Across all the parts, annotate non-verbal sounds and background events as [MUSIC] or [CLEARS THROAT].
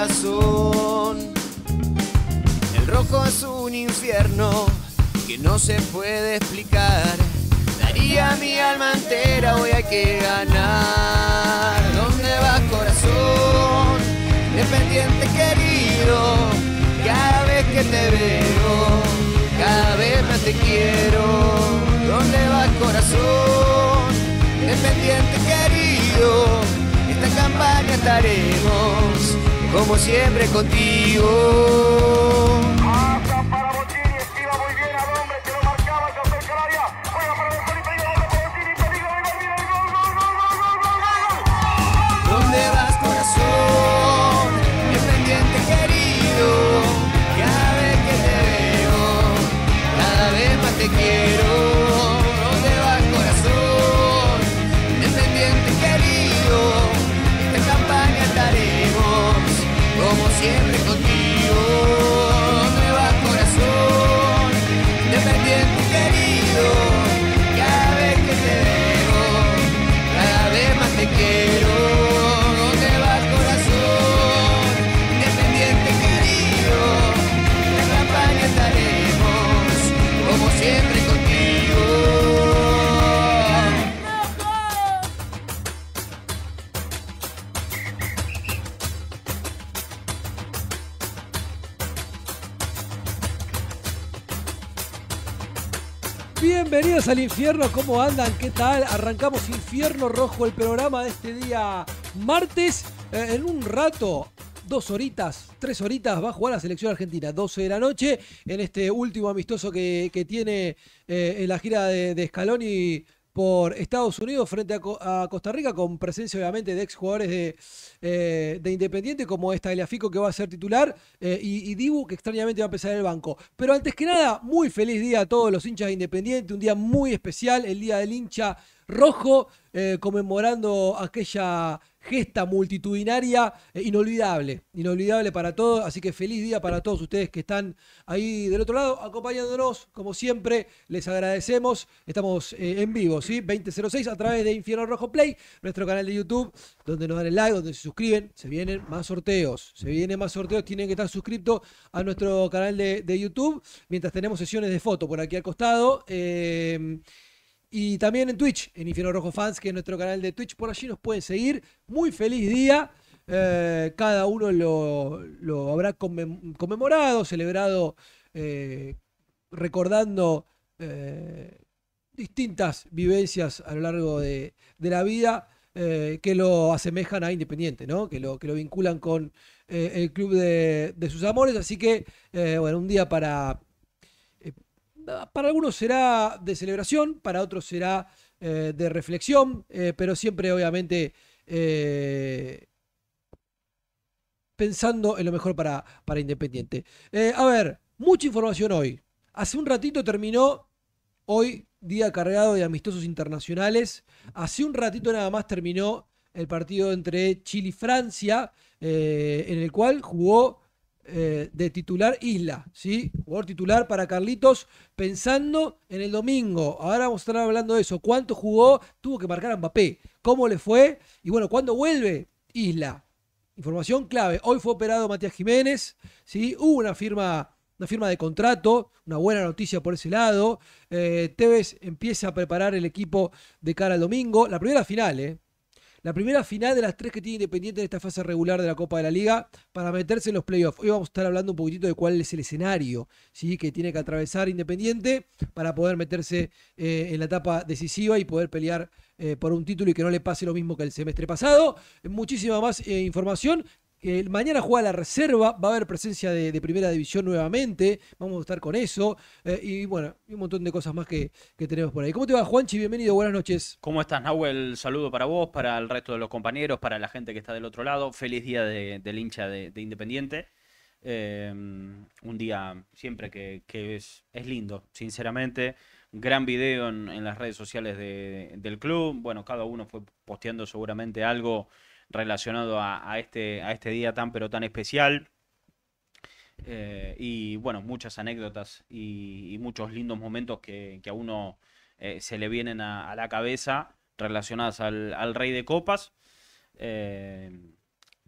corazón. El rojo es un infierno que no se puede explicar. Daría mi alma entera, hoy hay que ganar. ¿Dónde vas corazón? Dependiente querido, cada vez que te veo, cada vez más te quiero. ¿Dónde vas corazón? Dependiente querido, esta campaña estaremos como siempre contigo. al infierno, ¿cómo andan? ¿Qué tal? Arrancamos Infierno Rojo, el programa de este día martes. Eh, en un rato, dos horitas, tres horitas, va a jugar la selección argentina, 12 de la noche, en este último amistoso que, que tiene eh, en la gira de, de Scaloni por Estados Unidos frente a, Costa Rica, con presencia obviamente de ex jugadores eh, de, Independiente, como esta Fico que va a ser titular, eh, y, Dibu que extrañamente va a empezar en el banco. Pero antes que nada, muy feliz día a todos los hinchas de Independiente, un día muy especial, el día del hincha rojo, eh, conmemorando aquella gesta multitudinaria eh, inolvidable, inolvidable para todos, así que feliz día para todos ustedes que están ahí del otro lado acompañándonos, como siempre, les agradecemos, estamos eh, en vivo, ¿sí? 2006 a través de Infierno Rojo Play, nuestro canal de YouTube, donde nos dan el like, donde se suscriben, se vienen más sorteos, se vienen más sorteos, tienen que estar suscritos a nuestro canal de, YouTube, mientras tenemos sesiones de foto por aquí al costado. Eh, y también en Twitch, en Infierno Rojo Fans, que es nuestro canal de Twitch. Por allí nos pueden seguir. Muy feliz día. Eh, cada uno lo, habrá conmemorado, celebrado, eh, recordando eh, distintas vivencias a lo largo de, la vida que lo asemejan a Independiente, ¿no? que, lo, que lo vinculan con el club de, de, sus amores. Así que, bueno, un día para para algunos será de celebración, para otros será eh, de reflexión, eh, pero siempre obviamente eh, pensando en lo mejor para, para Independiente. a ver, mucha información hoy. Hace un ratito terminó, hoy día cargado de amistosos internacionales. Hace un ratito nada más terminó el partido entre Chile y Francia, en el cual jugó eh, de titular Isla, ¿sí? Jugador titular para Carlitos, pensando en el domingo. Ahora vamos a estar hablando de eso. ¿Cuánto jugó? Tuvo que marcar a Mbappé. ¿Cómo le fue? Y bueno, ¿cuándo vuelve Isla? Información clave. Hoy fue operado Matías Jiménez, ¿sí? Hubo una firma una firma de contrato, una buena noticia por ese lado. Eh, Tevez empieza a preparar el equipo de cara al domingo. La primera final, ¿eh? La primera final de las tres que tiene Independiente en esta fase regular de la Copa de la Liga para meterse en los playoffs. Hoy vamos a estar hablando un poquitito de cuál es el escenario ¿sí? que tiene que atravesar Independiente para poder meterse eh, en la etapa decisiva y poder pelear eh, por un título y que no le pase lo mismo que el semestre pasado. Muchísima más eh, información mañana juega la reserva, va a haber presencia de, primera división nuevamente, vamos a estar con eso. Eh, y bueno, un montón de cosas más que, tenemos por ahí. ¿Cómo te va, Juanchi? Bienvenido, buenas noches. ¿Cómo estás, Nahuel? Saludo para vos, para el resto de los compañeros, para la gente que está del otro lado. Feliz día de, del hincha de, Independiente. Eh, un día siempre que, es, lindo, sinceramente. Gran video en las redes sociales del club. Bueno, cada uno fue posteando seguramente algo relacionado a, este, a este día tan pero tan especial. Eh, y bueno, muchas anécdotas y, muchos lindos momentos que, a uno eh, se le vienen a, la cabeza relacionadas al, Rey de Copas. Eh,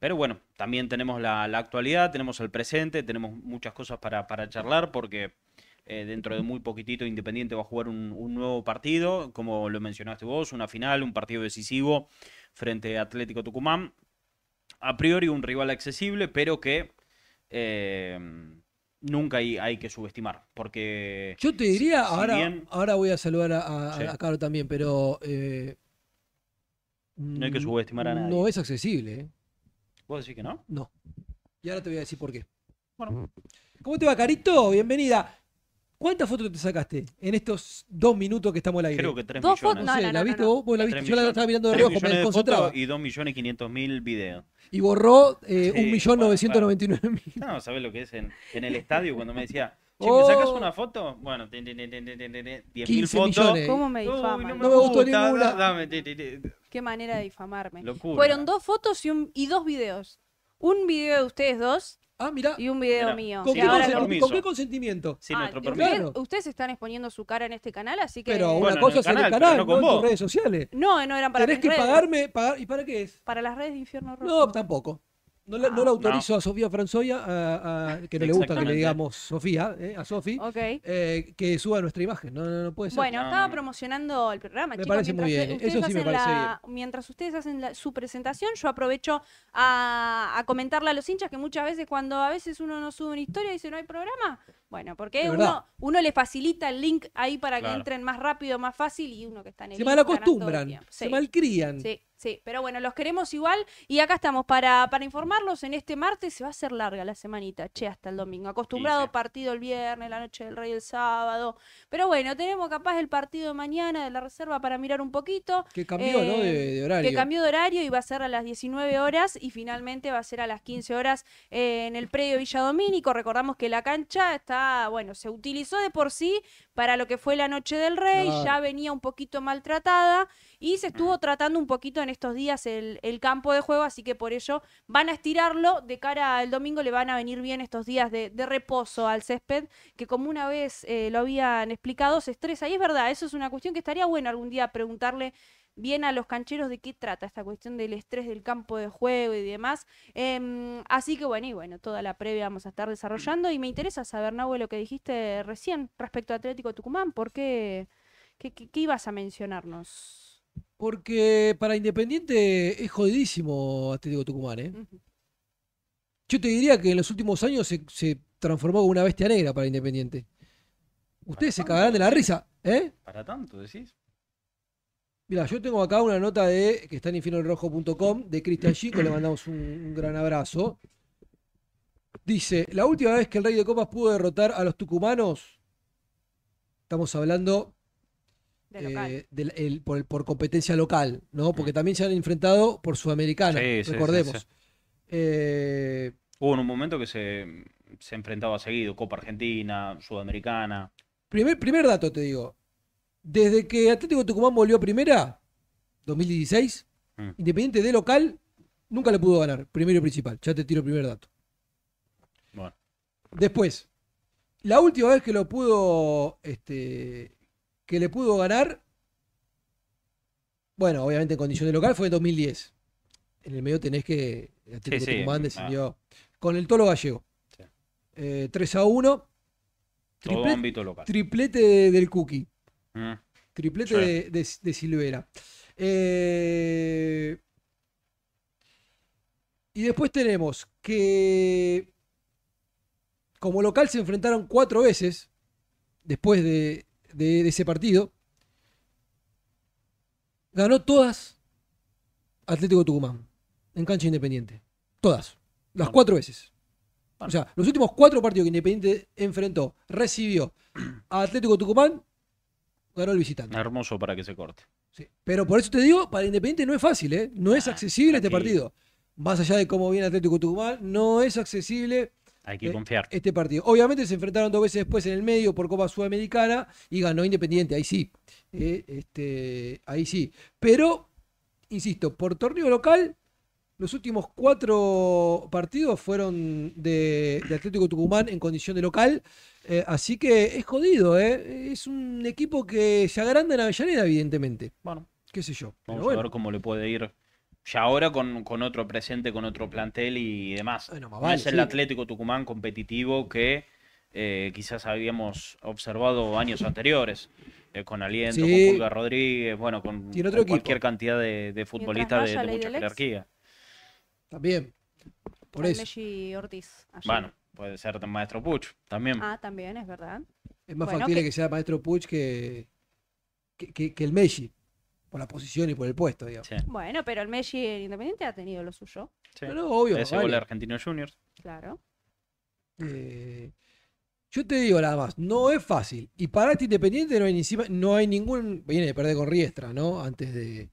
pero bueno, también tenemos la, actualidad, tenemos el presente, tenemos muchas cosas para, para charlar porque eh, dentro de muy poquitito Independiente va a jugar un, nuevo partido, como lo mencionaste vos, una final, un partido decisivo frente a Atlético Tucumán. A priori un rival accesible, pero que eh, nunca hay, hay, que subestimar, porque... Yo te diría, ahora, ahora voy a saludar a, a, Caro también, pero... Eh, no hay que subestimar a mm, nadie. No es accesible. ¿Vos decir que no? No. Y ahora te voy a decir por qué. Bueno. ¿Cómo te va, Carito? Bienvenida. ¿Cuántas fotos te sacaste en estos dos minutos que estamos al aire? Creo que tres Dos millones. No, fotos, sé, ¿la viste vos? ¿Vos la viste? Yo la estaba mirando de rojo millones y dos millones quinientos mil videos. Y borró eh, nueve mil. No, ¿sabes lo que es en, el estadio cuando me decía, ¿me oh. sacas una foto? Bueno, 10.000 mil fotos. ¿Cómo me Uy, no me gustó ninguna. Qué manera de difamarme. Fueron dos fotos y dos videos. Un video de ustedes dos Ah, mira. Y un video mío. ¿Con, qué consentimiento? Sin nuestro ah, permiso. ustedes- están exponiendo su cara en este canal, así que. Pero una cosa es en el canal, no en tus redes sociales. No, no eran para Tenés mis que pagarme. pagar- ¿Y para qué es? Para las redes de Infierno Rojo. No, tampoco. No, le ah, autorizo a Sofía Franzoya, a, que no le gusta que le digamos Sofía, eh, a Sofi, eh, que suba nuestra imagen. No, no, puede ser. Bueno, estaba promocionando el programa. Me parece muy bien. Eso sí me parece Mientras ustedes hacen su presentación, yo aprovecho a, comentarle a los hinchas que muchas veces cuando a veces uno no sube una historia y dice no hay programa, bueno, porque uno, uno le facilita el link ahí para que entren más rápido, más fácil y uno que está en el... Se malacostumbran, se malcrían. Sí. Sí, pero bueno, los queremos igual y acá estamos para, para informarlos. En este martes se va a hacer larga la semanita, che, hasta el domingo. Acostumbrado partido el viernes, la noche del rey el sábado. Pero bueno, tenemos capaz el partido de mañana de la reserva para mirar un poquito. Que cambió, ¿no? De, eh, horario. Que cambió de horario y va a ser a las 19 horas y finalmente va a ser a las 15 horas eh, en el predio Villa Domínico. Recordamos que la cancha está, bueno, se utilizó de por sí para lo que fue la noche del rey, ya venía un poquito maltratada y se estuvo tratando un poquito en estos días el, campo de juego, así que por ello van a estirarlo de cara al domingo, le van a venir bien estos días de, reposo al césped, que como una vez eh, lo habían explicado, se estresa. Y es verdad, eso es una cuestión que estaría bueno algún día preguntarle bien a los cancheros de qué trata esta cuestión del estrés del campo de juego y demás. Em, así que bueno, y bueno, toda la previa vamos a estar desarrollando y me interesa saber, Nahuel, lo que dijiste recién respecto a Atlético Tucumán, ¿por qué, qué ibas a mencionarnos? Porque para Independiente es jodidísimo Atlético Tucumán, ¿eh? Yo te diría que en los últimos años se, transformó en una bestia negra para Independiente. Ustedes se cagarán de la risa, ¿eh? Para tanto, decís. Mira, yo tengo acá una nota de que está en rojo.com de Cristian Chico, le mandamos un, un, gran abrazo. Dice, la última vez que el Rey de Copas pudo derrotar a los tucumanos, estamos hablando eh, por, competencia local, ¿no? Porque mm. también se han enfrentado por Sudamericana, recordemos. Eh, Hubo en un momento que se, se, enfrentaba seguido, Copa Argentina, Sudamericana. Primer, primer dato te digo, desde que Atlético Tucumán volvió a primera, 2016, mm. Independiente de local, nunca le pudo ganar, primero y principal, ya te tiro el primer dato. Bueno. Después, la última vez que lo pudo este, que le pudo ganar, bueno, obviamente en condición de local, fue en 2010. En el medio tenés que. Ah. Con el Tolo Gallego. 3 eh, a 1. triplete, del Cookie. Mm. Triplete de, Silvera. Eh, y después tenemos que como local se enfrentaron cuatro veces después de, de, ese partido, ganó todas Atlético Tucumán en cancha independiente. Todas. Las cuatro veces. o sea, los últimos cuatro partidos que Independiente enfrentó, recibió a Atlético Tucumán, ganó el visitante. Hermoso para que se corte. Sí. Pero por eso te digo, para Independiente no es fácil, ¿eh? No es ah, accesible este partido. Más allá de cómo viene Atlético Tucumán, no es accesible hay que eh, confiar. Este partido. Obviamente se enfrentaron dos veces después en el medio por Copa Sudamericana y ganó Independiente, ahí sí. Eh, este, ahí sí. Pero, insisto, por torneo local, los últimos cuatro partidos fueron de, Atlético Tucumán en condición de local. Eh, así que es jodido, ¿eh? Es un equipo que se agranda en Avellaneda, evidentemente. Bueno. Qué sé yo. Vamos a ver cómo le puede ir ya ahora con, otro presente, con otro plantel y demás. es el Atlético Tucumán competitivo que eh, quizás habíamos observado años anteriores. Eh, con Aliento, con Pulga Rodríguez, bueno, con, cualquier cantidad de, futbolistas de, mucha jerarquía. También. Por eso. Ortiz. Bueno, puede ser Maestro Puch también. Ah, también, es verdad. Es más factible que... que sea Maestro Puch que, que el Messi por la posición y por el puesto, digamos. Bueno, pero el Messi Independiente ha tenido lo suyo. Sí. Pero obvio. Ese gol de Argentino Juniors. Claro. Eh, yo te digo nada más, no es fácil. Y para este Independiente no hay, encima, no hay ningún. Viene de perder con Riestra, ¿no? Antes de,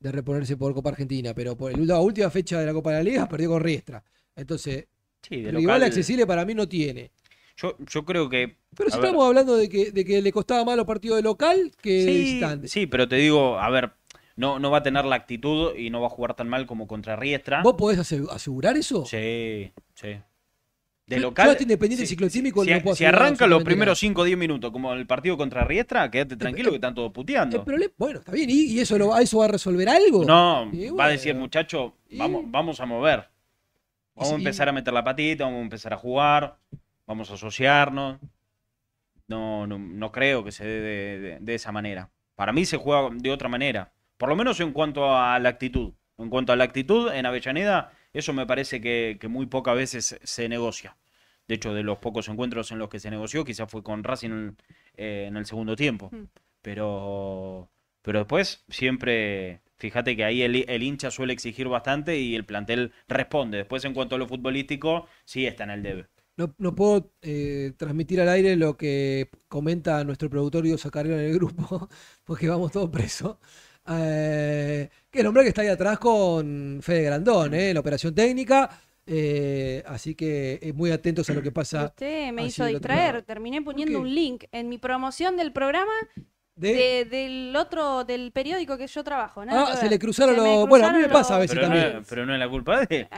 reponerse por Copa Argentina. Pero por la última fecha de la Copa de la Liga perdió con Riestra. Entonces, lo igual accesible para mí no tiene. Yo, yo creo que. Pero si estamos hablando de que, le costaba más los partidos de local que sí, Sí, pero te digo, a ver, no, no va a tener la actitud y no va a jugar tan mal como contra Riestra. ¿Vos podés asegurar eso? Sí, sí. De local. independiente si, arranca los primeros 5 o 10 minutos, como el partido contra Riestra, quédate tranquilo que están todos puteando. bueno, está bien. ¿Y, eso, lo, eso va a resolver algo? No, va a decir, muchacho, vamos, vamos a mover. Vamos a empezar a meter la patita, vamos a empezar a jugar vamos a asociarnos. No, no, creo que se dé de, esa manera. Para mí se juega de otra manera, por lo menos en cuanto a la actitud. En cuanto a la actitud, en Avellaneda, eso me parece que, muy pocas veces se negocia. De hecho, de los pocos encuentros en los que se negoció, quizás fue con Racing en eh, el segundo tiempo. Mm. Pero, pero después, siempre, fíjate que ahí el, el, hincha suele exigir bastante y el plantel responde. Después, en cuanto a lo futbolístico, sí está en el debe. No, puedo eh, transmitir al aire lo que comenta nuestro productor Dios Sacarela en el grupo, [LAUGHS] porque vamos todos presos. Eh, que el hombre que está ahí atrás con Fede Grandón, eh, la operación técnica. Eh, así que muy atentos a lo que pasa. Usted me hizo distraer. Terminé poniendo un link en mi promoción del programa del otro, del periódico que yo trabajo. ¿no? ah, se le cruzaron, los... Bueno, a mí me pasa a veces también. pero no es la culpa de...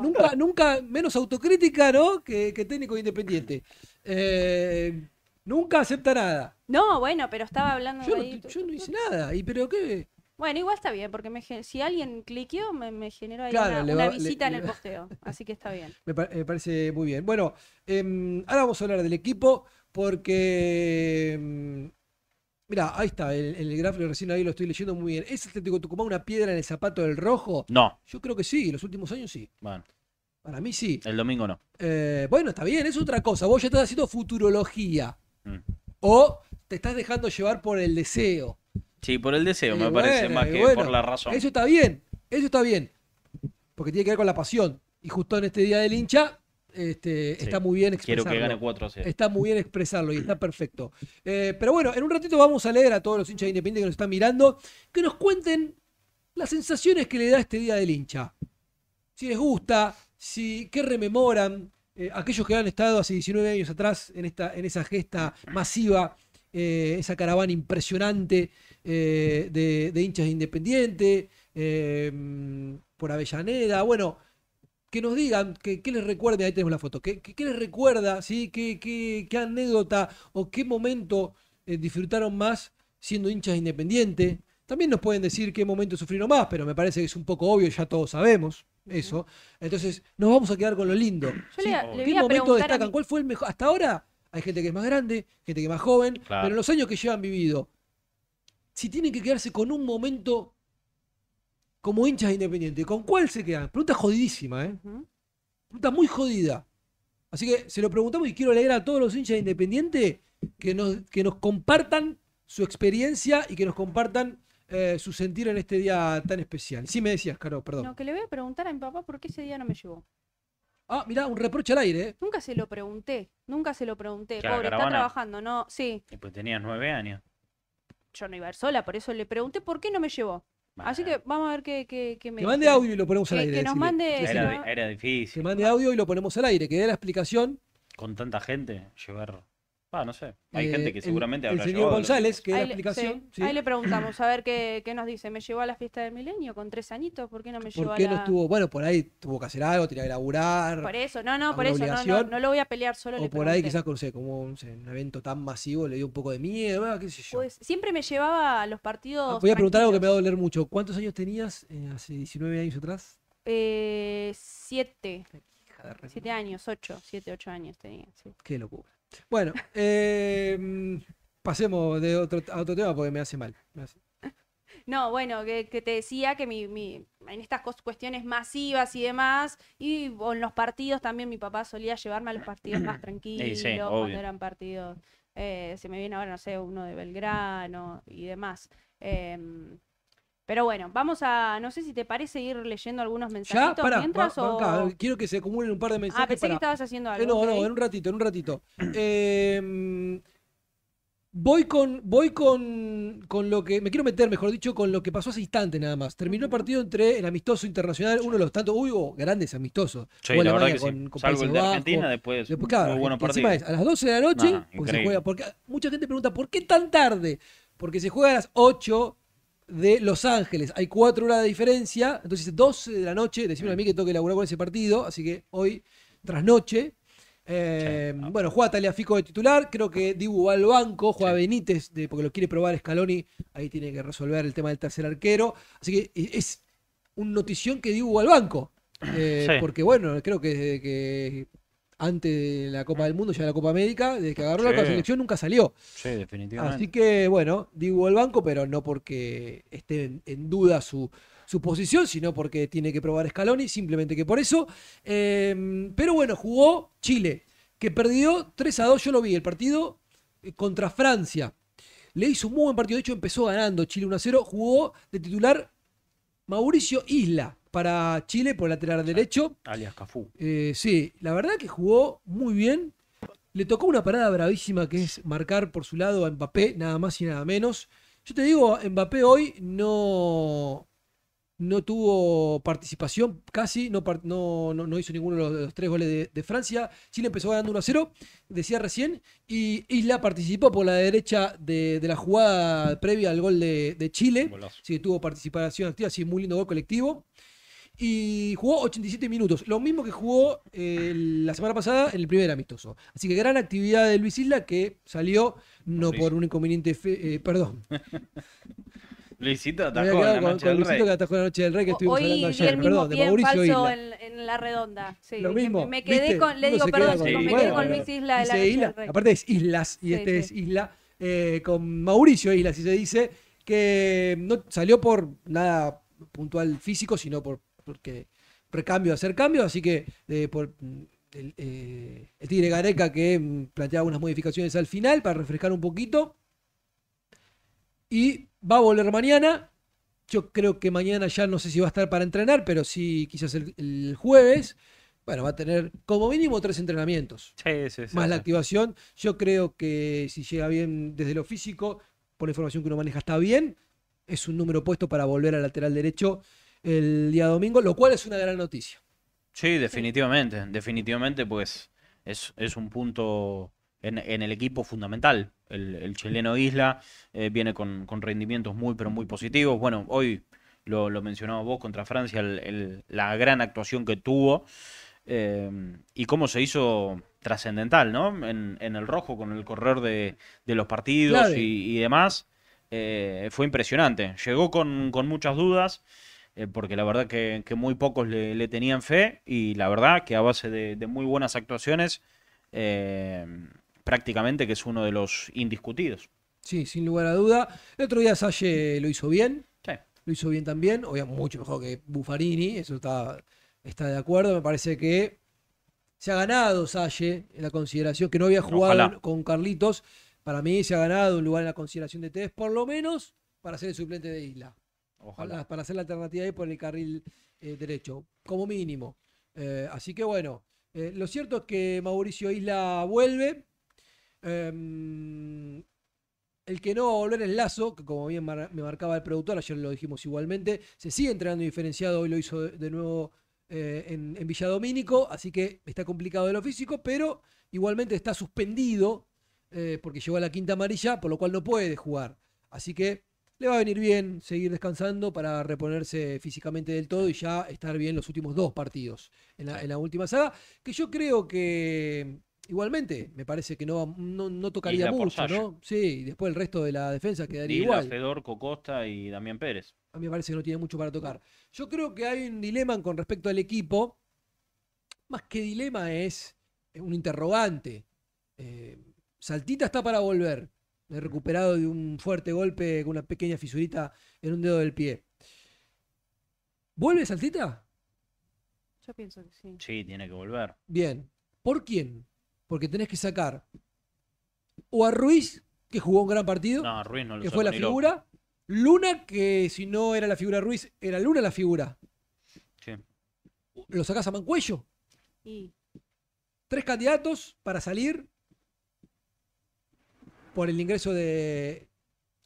nunca, nunca, menos autocrítica, ¿no? Que, técnico independiente. Eh, nunca acepta nada. No, bueno, pero estaba hablando de yo no hice nada. ¿Y pero qué? Bueno, igual está bien, porque si alguien cliqueó, me, generó ahí una, visita en el posteo. Así que está bien. [LAUGHS] Me, parece muy bien. Bueno, em, ahora vamos a hablar del equipo, porque em, Mira, ahí está, el, el gráfico recién ahí lo estoy leyendo muy bien. ¿Es Atlético Tucumán una piedra en el zapato del rojo? No. Yo creo que sí, los últimos años sí. Bueno. Para mí sí. El domingo no. Eh, bueno, está bien, es otra cosa. Vos ya estás haciendo futurología. Mm. O te estás dejando llevar por el deseo. Sí, por el deseo, me parece, más que por la razón. Eso está bien, eso está bien. Porque tiene que ver con la pasión. Y justo en este día del hincha, este, está muy bien expresarlo. que Está muy bien expresarlo y está perfecto. Eh, pero bueno, en un ratito vamos a leer a todos los hinchas independientes que nos están mirando, que nos cuenten las sensaciones que le da este día del hincha. Si les gusta, si qué rememoran eh, aquellos que han estado hace 19 años atrás en, esta, en esa gesta masiva, eh, esa caravana impresionante de, de, hinchas independientes por Avellaneda. Bueno que nos digan qué les recuerda, ahí tenemos la foto, qué les recuerda, ¿sí? qué, anécdota o qué momento eh, disfrutaron más siendo hinchas independientes. También nos pueden decir qué momento sufrieron más, pero me parece que es un poco obvio, ya todos sabemos eso. Entonces, nos vamos a quedar con lo lindo. ¿Qué momento destacan? ¿Cuál fue el mejor? Hasta ahora hay gente que es más grande, gente que es más joven, pero en los años que llevan vivido, si tienen que quedarse con un momento como hinchas independientes, ¿con cuál se quedan? Pregunta jodidísima, ¿eh? Pregunta muy jodida. Así que se lo preguntamos y quiero leer a todos los hinchas independientes que nos, que nos compartan su experiencia y que nos compartan eh, su sentir en este día tan especial. Sí me decías, Caro, perdón. No, que le voy a preguntar a mi papá por qué ese día no me llevó. Ah, mirá, un reproche al aire, ¿eh? Nunca se lo pregunté, nunca se lo pregunté. Pobre, está trabajando, ¿no? Sí, Y pues tenías nueve años. yo no iba a ir sola, por eso le pregunté por qué no me llevó. Así que vamos a ver qué, qué, qué me. Que mande audio y lo ponemos al aire. Que nos mande. Era, difícil. Que mande audio y lo ponemos al aire, que dé la explicación. Con tanta gente, llevar Ah, no sé. Hay eh, gente que seguramente el, el señor González, que ahí, aplicación. Ahí le preguntamos, a ver qué, nos dice. ¿Me llevó a la fiesta del milenio con tres añitos? ¿Por qué no me llevó qué a la... no estuvo? Bueno, por ahí tuvo que hacer algo, tenía que laburar. Por eso, no, no, por eso, no, lo voy a pelear solo. O por ahí quizás, no como un, evento tan masivo le dio un poco de miedo, ah, qué sé yo. Pues, siempre me llevaba a los partidos. voy a preguntar algo que me va a doler mucho. ¿Cuántos años tenías eh, hace 19 años atrás? Eh, siete. Siete años, ocho, siete, ocho años tenía. Qué locura. Bueno, em, pasemos de otro, a otro tema porque me hace mal. [LAUGHS] No, bueno, que, te decía que mi, en estas cuestiones masivas y demás, y en los partidos también mi papá solía llevarme a los partidos más [CLEARS THROAT] tranquilos, cuando eran partidos, eh, se me viene ahora, no sé, uno de Belgrano y demás. Em, pero bueno, vamos a, no sé si te parece ir leyendo algunos mensajitos mientras o... Quiero que se acumulen un par de mensajes. Ah, pensé que estabas haciendo eh, algo. no, no, en un ratito, en un ratito. [CLEARS THROAT] Em, voy con, voy con, con lo que, me quiero meter, mejor dicho, con lo que pasó hace instante nada más. Terminó el partido entre el amistoso internacional, uno de los tantos, uy, oh, grandes amistosos. Sí, la verdad que con, sí. con de Argentina, después, claro, muy buenos Es, a las 12 de la noche, porque se juega, porque mucha gente pregunta, ¿por qué tan tarde? Porque se juega a las 8 de Los Ángeles. Hay cuatro horas de diferencia. Entonces, 12 de la noche. Decime a mí que tengo que laburar con ese partido. Así que hoy, tras noche. Eh, bueno, juega Taliafico de titular. Creo que Dibu va al banco. Juega Benítez de, porque lo quiere probar Scaloni. Ahí tiene que resolver el tema del tercer arquero. Así que e, es un notición que Dibu va al banco. Eh, porque, bueno, creo que antes de la Copa del Mundo, ya de la Copa América, desde que agarró la selección nunca salió. Sí, definitivamente. Así que, bueno, digo el banco, pero no porque esté en, duda su, posición, sino porque tiene que probar Scaloni, simplemente que por eso. Em, pero bueno, jugó Chile, que perdió 3 a 2, yo lo vi, el partido eh, contra Francia. Le hizo un muy buen partido, de hecho empezó ganando Chile 1 a 0, jugó de titular Mauricio Isla para Chile por lateral derecho. Alias Cafú. Eh, sí, la verdad que jugó muy bien. Le tocó una parada bravísima que es marcar por su lado a Mbappé, nada más y nada menos. Yo te digo, Mbappé hoy no, no tuvo participación casi, no, no, no hizo ninguno de los, tres goles de, Francia. Chile empezó ganando 1 a 0, decía recién, y Isla participó por la derecha de, de la jugada previa al gol de, Chile. Sí, tuvo participación activa, sí, muy lindo gol colectivo y jugó 87 minutos, lo mismo que jugó eh, la semana pasada en el primer amistoso. Así que gran actividad de Luis Isla que salió no por un inconveniente, eh, perdón. [LAUGHS] Luisito atajó la noche con, del Luisito Rey. que atajó la noche del Rey que Hoy hablando perdón, de Mauricio Isla. En, la redonda, sí. Lo mismo. Me, quedé con, le digo, perdón, me quedé con Luis Isla de la Aparte es Islas y este es Isla, eh, con Mauricio Isla, si se dice, que no salió por nada puntual físico, sino por porque recambio hacer cambio, así que eh, por, mm, eh, el, Tigre Gareca que mm, planteaba unas modificaciones al final para refrescar un poquito. Y va a volver mañana. Yo creo que mañana ya no sé si va a estar para entrenar, pero sí quizás el, el jueves. Bueno, va a tener como mínimo tres entrenamientos. Sí, sí, sí, más la activación. Yo creo que si llega bien desde lo físico, por la información que uno maneja está bien. Es un número puesto para volver al lateral derecho el día domingo, lo cual es una gran noticia. Sí, definitivamente, definitivamente, pues es, un punto en, el equipo fundamental. El, chileno Isla eh, viene con, rendimientos muy, pero muy positivos. Bueno, hoy lo, lo mencionaba vos contra Francia, la gran actuación que tuvo eh, y cómo se hizo trascendental, ¿no? En, el rojo, con el correr de, los partidos y, demás. Eh, fue impresionante. Llegó con, con muchas dudas. Eh, porque la verdad que, muy pocos le, tenían fe y la verdad que a base de, muy buenas actuaciones, eh, prácticamente que es uno de los indiscutidos. Sí, sin lugar a duda. El otro día Salle lo hizo bien. Lo hizo bien también, obviamente mucho mejor que Buffarini, eso está, de acuerdo. Me parece que se ha ganado Salle en la consideración, que no había jugado con Carlitos. Para mí se ha ganado un lugar en la consideración de tres, por lo menos para ser el suplente de Isla. Para, hacer la alternativa ahí por el carril eh, derecho, como mínimo. Eh, así que bueno, eh, lo cierto es que Mauricio Isla vuelve. Em, el que no va a volver es Lazo, que como bien me marcaba el productor, ayer lo dijimos igualmente, se sigue entrenando diferenciado, hoy lo hizo de, nuevo en, Villa Villadomínico, así que está complicado de lo físico, pero igualmente está suspendido porque llegó a la quinta amarilla, por lo cual no puede jugar. Así que le va a venir bien seguir descansando para reponerse físicamente del todo y ya estar bien los últimos dos partidos en la, última saga, que yo creo que mm, igualmente me parece que no, no, tocaría mucho, ¿no? Sí, y después el resto de la defensa quedaría y igual. Fedor, Cocosta y Damián Pérez. A mí me parece que no tiene mucho para tocar. Yo creo que hay un dilema con respecto al equipo, más que dilema es un interrogante. Eh, Saltita está para volver recuperado de un fuerte golpe con una pequeña fisurita en un dedo del pie. ¿Vuelve Saltita? Yo pienso que sí. Sí, tiene que volver. Bien. ¿Por quién? Porque tenés que sacar o a Ruiz, que jugó un gran partido, No, Ruiz no lo que fue la figura, Luna, que si no era la figura Ruiz, era Luna la figura. Sí. Lo sacás a Mancuello. Y Tres candidatos para salir por el ingreso de.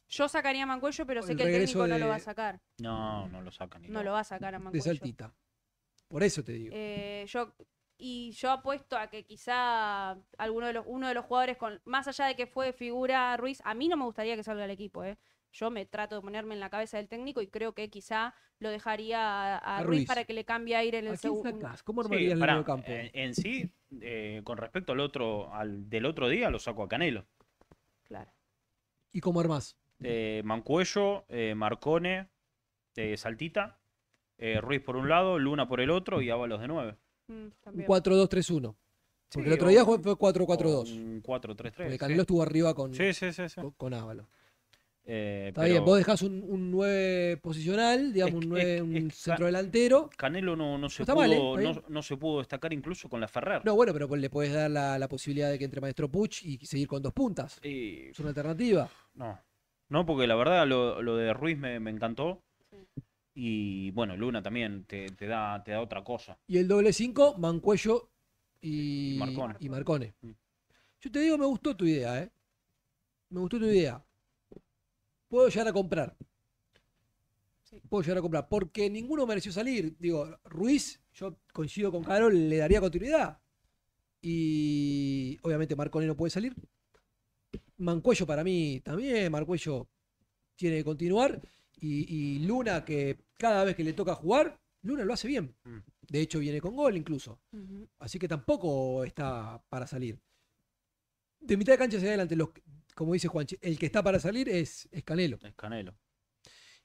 Yo sacaría a Mancuello, pero sé que el técnico no lo va a sacar. No, no lo saca ni No lo va a sacar a de Saltita. Por eso te digo. Eh, yo y yo apuesto a que quizá alguno de los uno de los jugadores con más allá de que fue figura Ruiz, a mí no me gustaría que salga el equipo, ¿eh? Yo me trato de ponerme en la cabeza del técnico y creo que quizá lo dejaría a, Ruiz, para que le cambie aire en el segundo. ¿Cómo Sí, el campo? Eh, en, sí, eh, con respecto al otro, al del otro día, lo saco a Canelo. ¿Y cómo armás? Eh, Mancuello, eh, Marcone, eh, Saltita, eh, Ruiz por un lado, Luna por el otro y Ábalos de 9. Mm, un 4-2-3-1. Porque el otro día fue 4-4-2. Un 4-3-3. Porque Canelo estuvo arriba con, sí, con, con Ábalos. Eh, bien, vos dejás un, 9 posicional, digamos, un, centro delantero. Canelo no, no se ¿eh? pudo, no, se pudo destacar incluso con la Ferrer. No, bueno, pero le puedes dar la, posibilidad de que entre Maestro Puch y seguir con dos puntas. Es una alternativa. No, no, porque la verdad lo, de Ruiz me, encantó. Y bueno, Luna también te, da, te da otra cosa. Y el doble 5, Mancuello y, Marcone. Mm. Yo te digo, me gustó tu idea, ¿eh? Me gustó tu idea puedo llegar a comprar. Sí. Puedo llegar a comprar. Porque ninguno mereció salir. Digo, Ruiz, yo coincido con Carol, le daría continuidad. Y obviamente Marconi no puede salir. Mancuello para mí también. Marcuello tiene que continuar. Y, Luna, que cada vez que le toca jugar, Luna lo hace bien. Mm. De hecho, viene con gol incluso. Así que tampoco está para salir. De mitad de cancha hacia adelante, los, como dice Juan, el que está para salir es, Escanelo. Canelo.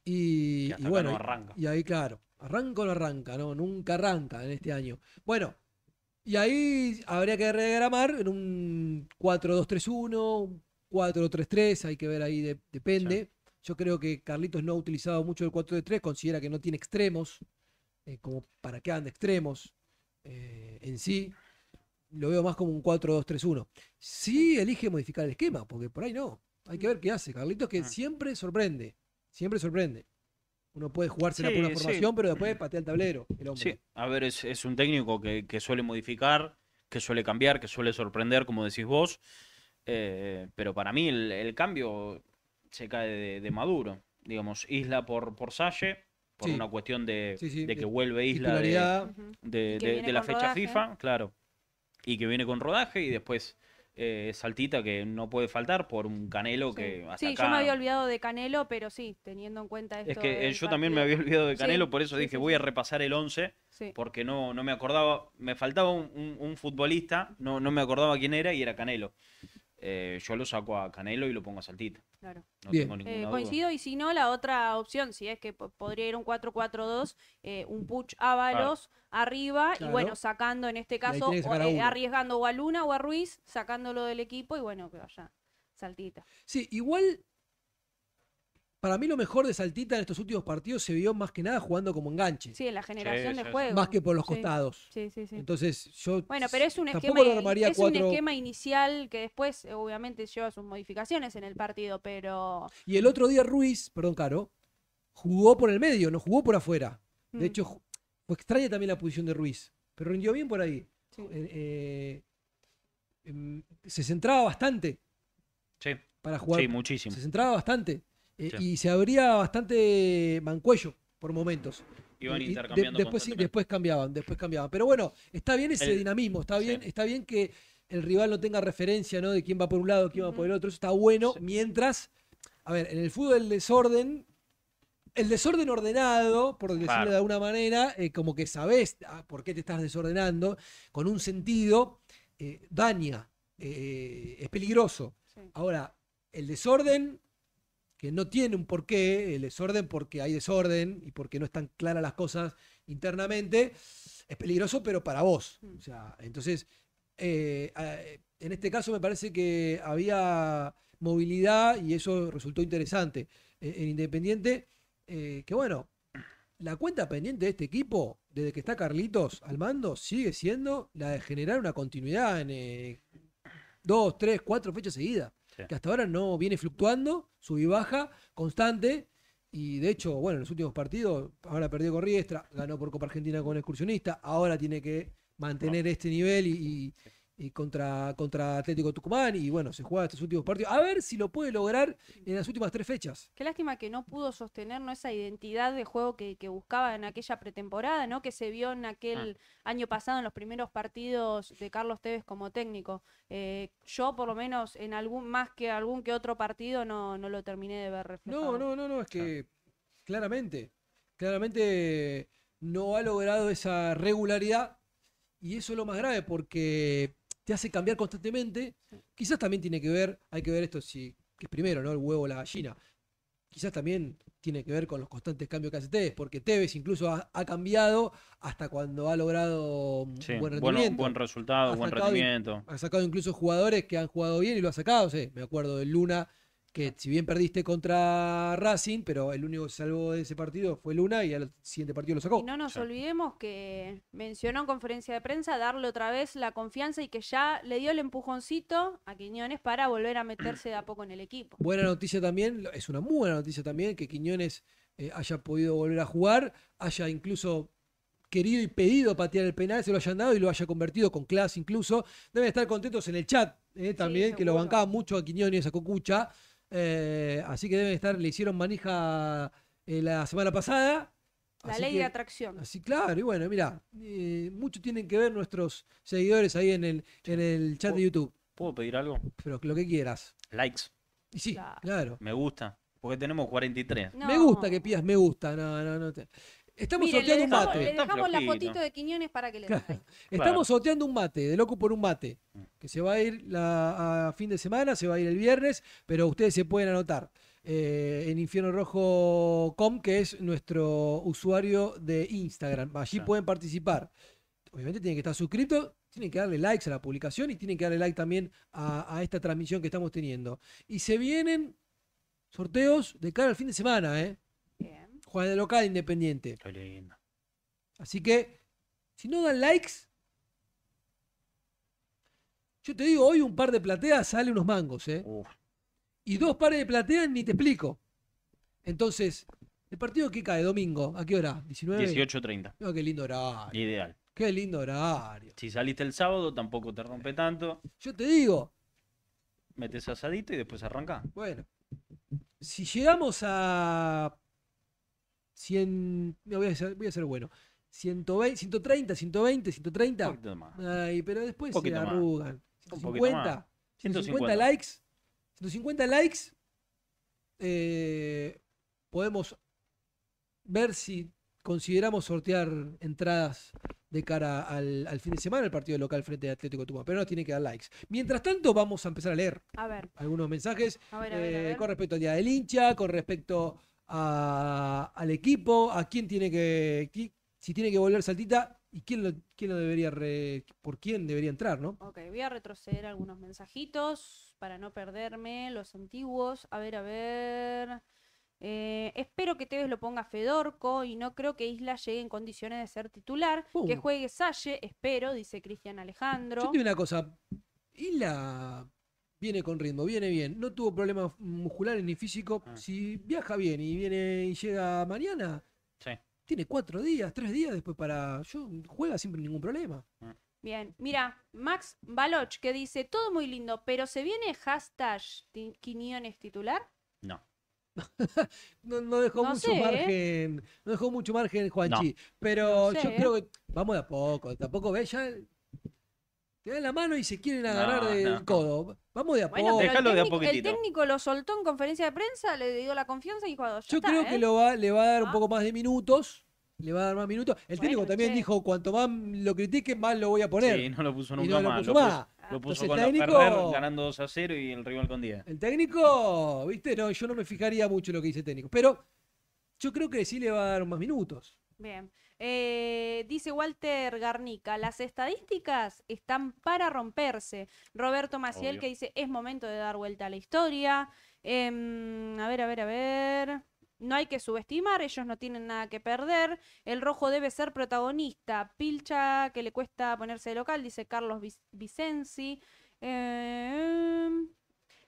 Y, bueno, arranca. y ahí claro, arranca o no arranca, no, nunca arranca en este año. Bueno, y ahí habría que regramar en un 4-2-3-1, 4-3-3, hay que ver ahí, depende. Yo creo que Carlitos no ha utilizado mucho el 4-3, considera que no tiene extremos, eh, como para que hagan extremos eh, en sí lo veo más como un 4-2-3-1. Sí elige modificar el esquema, porque por ahí no. Hay que mm. ver qué hace. Carlitos que ah. siempre sorprende. Siempre sorprende. Uno puede jugarse la una formación, pero después [CLEARS THROAT] patea el tablero. Sí, a ver, es, un técnico que, suele modificar, que suele cambiar, que suele sorprender, como decís vos. Eh, pero para mí el, cambio se cae de, Maduro. Digamos, Isla por, por Salle, por una cuestión de, que vuelve Isla de, de, la fecha FIFA, claro y que viene con rodaje y después eh, Saltita que no puede faltar por un Canelo que hasta Sí, yo me había olvidado de Canelo, pero sí, teniendo en cuenta Es que eh, yo también me había olvidado de Canelo, por eso dije voy a repasar el 11 porque no, no me acordaba, me faltaba un, un futbolista, no, no me acordaba quién era y era Canelo. Eh, yo lo saco a Canelo y lo pongo a Saltita. Claro. No tengo ninguna eh, Coincido, y si no, la otra opción, si es que podría ir un 4-4-2, eh, un Puch a arriba, y bueno, sacando en este caso, arriesgando o a Luna o a Ruiz, sacándolo del equipo, y bueno, que vaya Saltita. Sí, igual para mí lo mejor de Saltita en estos últimos partidos se vio más que nada jugando como enganche. Sí, en la generación de Más que por los costados. Sí, sí, sí. Entonces yo Bueno, pero es un esquema es un esquema inicial que después obviamente lleva sus modificaciones en el partido, pero Y el otro día Ruiz, perdón, Caro, jugó por el medio, no jugó por afuera. De mm. hecho, fue extraña también la posición de Ruiz, pero rindió bien por ahí. Eh, eh, em, se centraba bastante. Sí. Para jugar. Sí, muchísimo. Se centraba bastante. Eh, y se abría bastante Mancuello por momentos. Iban intercambiando. después, después cambiaban, después cambiaban. Pero bueno, está bien ese dinamismo, está bien, está bien que el rival no tenga referencia ¿no? de quién va por un lado, quién va por el otro. Eso está bueno. Mientras, a ver, en el fútbol el desorden, el desorden ordenado, por decirlo de alguna manera, eh, como que sabes ah, por qué te estás desordenando, con un sentido, eh, daña, es peligroso. Ahora, el desorden que no tiene un porqué, el desorden porque hay desorden y porque no están claras las cosas internamente, es peligroso, pero para vos. Mm. O sea, entonces, eh, en este caso me parece que había movilidad y eso resultó interesante e, en Independiente, eh, que bueno, la cuenta pendiente de este equipo, desde que está Carlitos al mando, sigue siendo la de generar una continuidad en eh, dos, tres, cuatro fechas seguidas que hasta ahora no viene fluctuando, sube y baja, constante. Y de hecho, bueno, en los últimos partidos, ahora perdió con Riestra, ganó por Copa Argentina con Excursionista, ahora tiene que mantener este nivel y, y contra, contra Atlético Tucumán y bueno, se juega estos últimos partidos. A ver si lo puede lograr en las últimas tres fechas. Qué lástima que no pudo sostener ¿no? esa identidad de juego que, buscaba en aquella pretemporada, ¿no? que se vio en aquel mm. año pasado en los primeros partidos de Carlos Tevez como técnico. Eh, yo por lo menos en algún más que algún que otro partido no, no lo terminé de ver reflejado. No, no, no, no, es que claramente, claramente no ha logrado esa regularidad y eso es lo más grave porque te hace cambiar constantemente. Quizás también tiene que ver, hay que ver esto, si, que es primero, ¿no? El huevo o la gallina. Quizás también tiene que ver con los constantes cambios que hace Tevez, porque Tevez incluso ha, cambiado hasta cuando ha logrado mm, buen rendimiento. Buen, resultado, buen rendimiento. Ha sacado incluso jugadores que han jugado bien y lo ha sacado, sí, me acuerdo de Luna que si bien perdiste contra Racing, pero el único que salvó de ese partido fue Luna y al siguiente partido lo sacó. no nos olvidemos que mencionó en conferencia de prensa darle otra vez la confianza y que ya le dio el empujoncito a Quiñones para volver a meterse de a poco en el equipo. Buena noticia también, es una muy buena noticia también que Quiñones eh, haya podido volver a jugar, haya incluso querido y pedido patear el penal, se lo hayan dado y lo haya convertido con clase incluso. Deben estar contentos en el chat eh, también, que lo bancaba mucho a Quiñones, a Cocucha. Eh, así que deben estar, le hicieron manija eh, la semana pasada. La ley de atracción. Así, claro, y bueno, mira, eh, mucho tienen que ver nuestros seguidores ahí en el, en el chat de YouTube. ¿Puedo pedir algo? Pero lo que quieras. Likes. Y sí, claro. Me gusta. Porque tenemos 43. Me gusta que pidas me gusta. No, no, no. Estamos sorteando un mate. Le dejamos la fotito de Quiñones para que le claro. [LAUGHS] Estamos sorteando un mate, de loco por un mate, que se va a ir a fin de semana, se va a ir el viernes, pero ustedes se pueden anotar. Eh, en Infierno que es nuestro usuario de Instagram. Allí pueden participar. Obviamente tienen que estar suscritos, tienen que darle likes a la publicación y tienen que darle like también a, a esta transmisión que estamos teniendo. Y se vienen sorteos de cara al fin de semana, ¿eh? Juega de local Independiente. Qué lindo. Así que, si no dan likes, yo te digo, hoy un par de plateas sale unos mangos, ¿eh? Y dos pares de plateas ni te explico. Entonces, ¿el partido que cae? Domingo, ¿a qué hora? ¿19? 18.30. Ah, qué lindo horario. Ideal. Qué lindo horario. Si saliste el sábado, tampoco te rompe tanto. Yo te digo. Metes asadito y después arranca. Bueno. Si llegamos a 100, voy, a ser, bueno. 120, 130, 120, 130. pero después se arrugan. 150, 150 likes. 150 likes. Eh, podemos ver si consideramos sortear entradas de cara al, fin de semana el partido local frente a Atlético Tuma. pero no tiene que dar likes. Mientras tanto, vamos a empezar a leer algunos mensajes eh, con respecto al Día del Hincha, con respecto al equipo, a quién tiene que, si tiene que volver Saltita y quién lo, debería, por quién debería entrar, ¿no? Ok, voy a retroceder algunos mensajitos para no perderme los antiguos. A ver, a ver. Eh, espero que Tevez lo ponga Fedorco y no creo que Isla llegue en condiciones de ser titular. Uh. Que juegue Salle, espero, dice Cristian Alejandro. Yo te digo una cosa. Isla viene con ritmo, viene bien, no tuvo problemas musculares ni físicos. Ah. Si viaja bien y viene y llega mañana, tiene cuatro días, tres días después para. Yo juega sin ningún problema. Ah. Bien, mira, Max Baloch que dice, todo muy lindo, pero ¿se viene hashtag Quiñones titular? No. [LAUGHS] no, dejó mucho ¿eh? margen, no dejó mucho margen Juanchi, pero yo ¿eh? creo que vamos de a poco, tampoco ve ya le dan la mano y se quieren agarrar del codo. Vamos de a poco. El técnico lo soltó en conferencia de prensa, le dio la confianza y dijo, Yo creo que ¿eh? va, le va a dar un ah. poco más de minutos. Le va a dar más minutos. El técnico también dijo, cuanto más lo critiquen, más lo voy a poner. Sí, no lo puso nunca más. Lo puso, más. Lo puso con técnico, perder, ganando 2 a 0 y el rival con 10. El técnico, viste, no, yo no me fijaría mucho en lo que dice el técnico. Pero yo creo que sí le va a dar más minutos. Bien. Eh, dice Walter Garnica, las estadísticas están para romperse. Roberto Maciel que dice, es momento de dar vuelta a la historia. Em, a ver, a ver, a ver. No hay que subestimar, ellos no tienen nada que perder. El rojo debe ser protagonista. Pilcha, que le cuesta ponerse de local, dice Carlos Vicenzi. Em,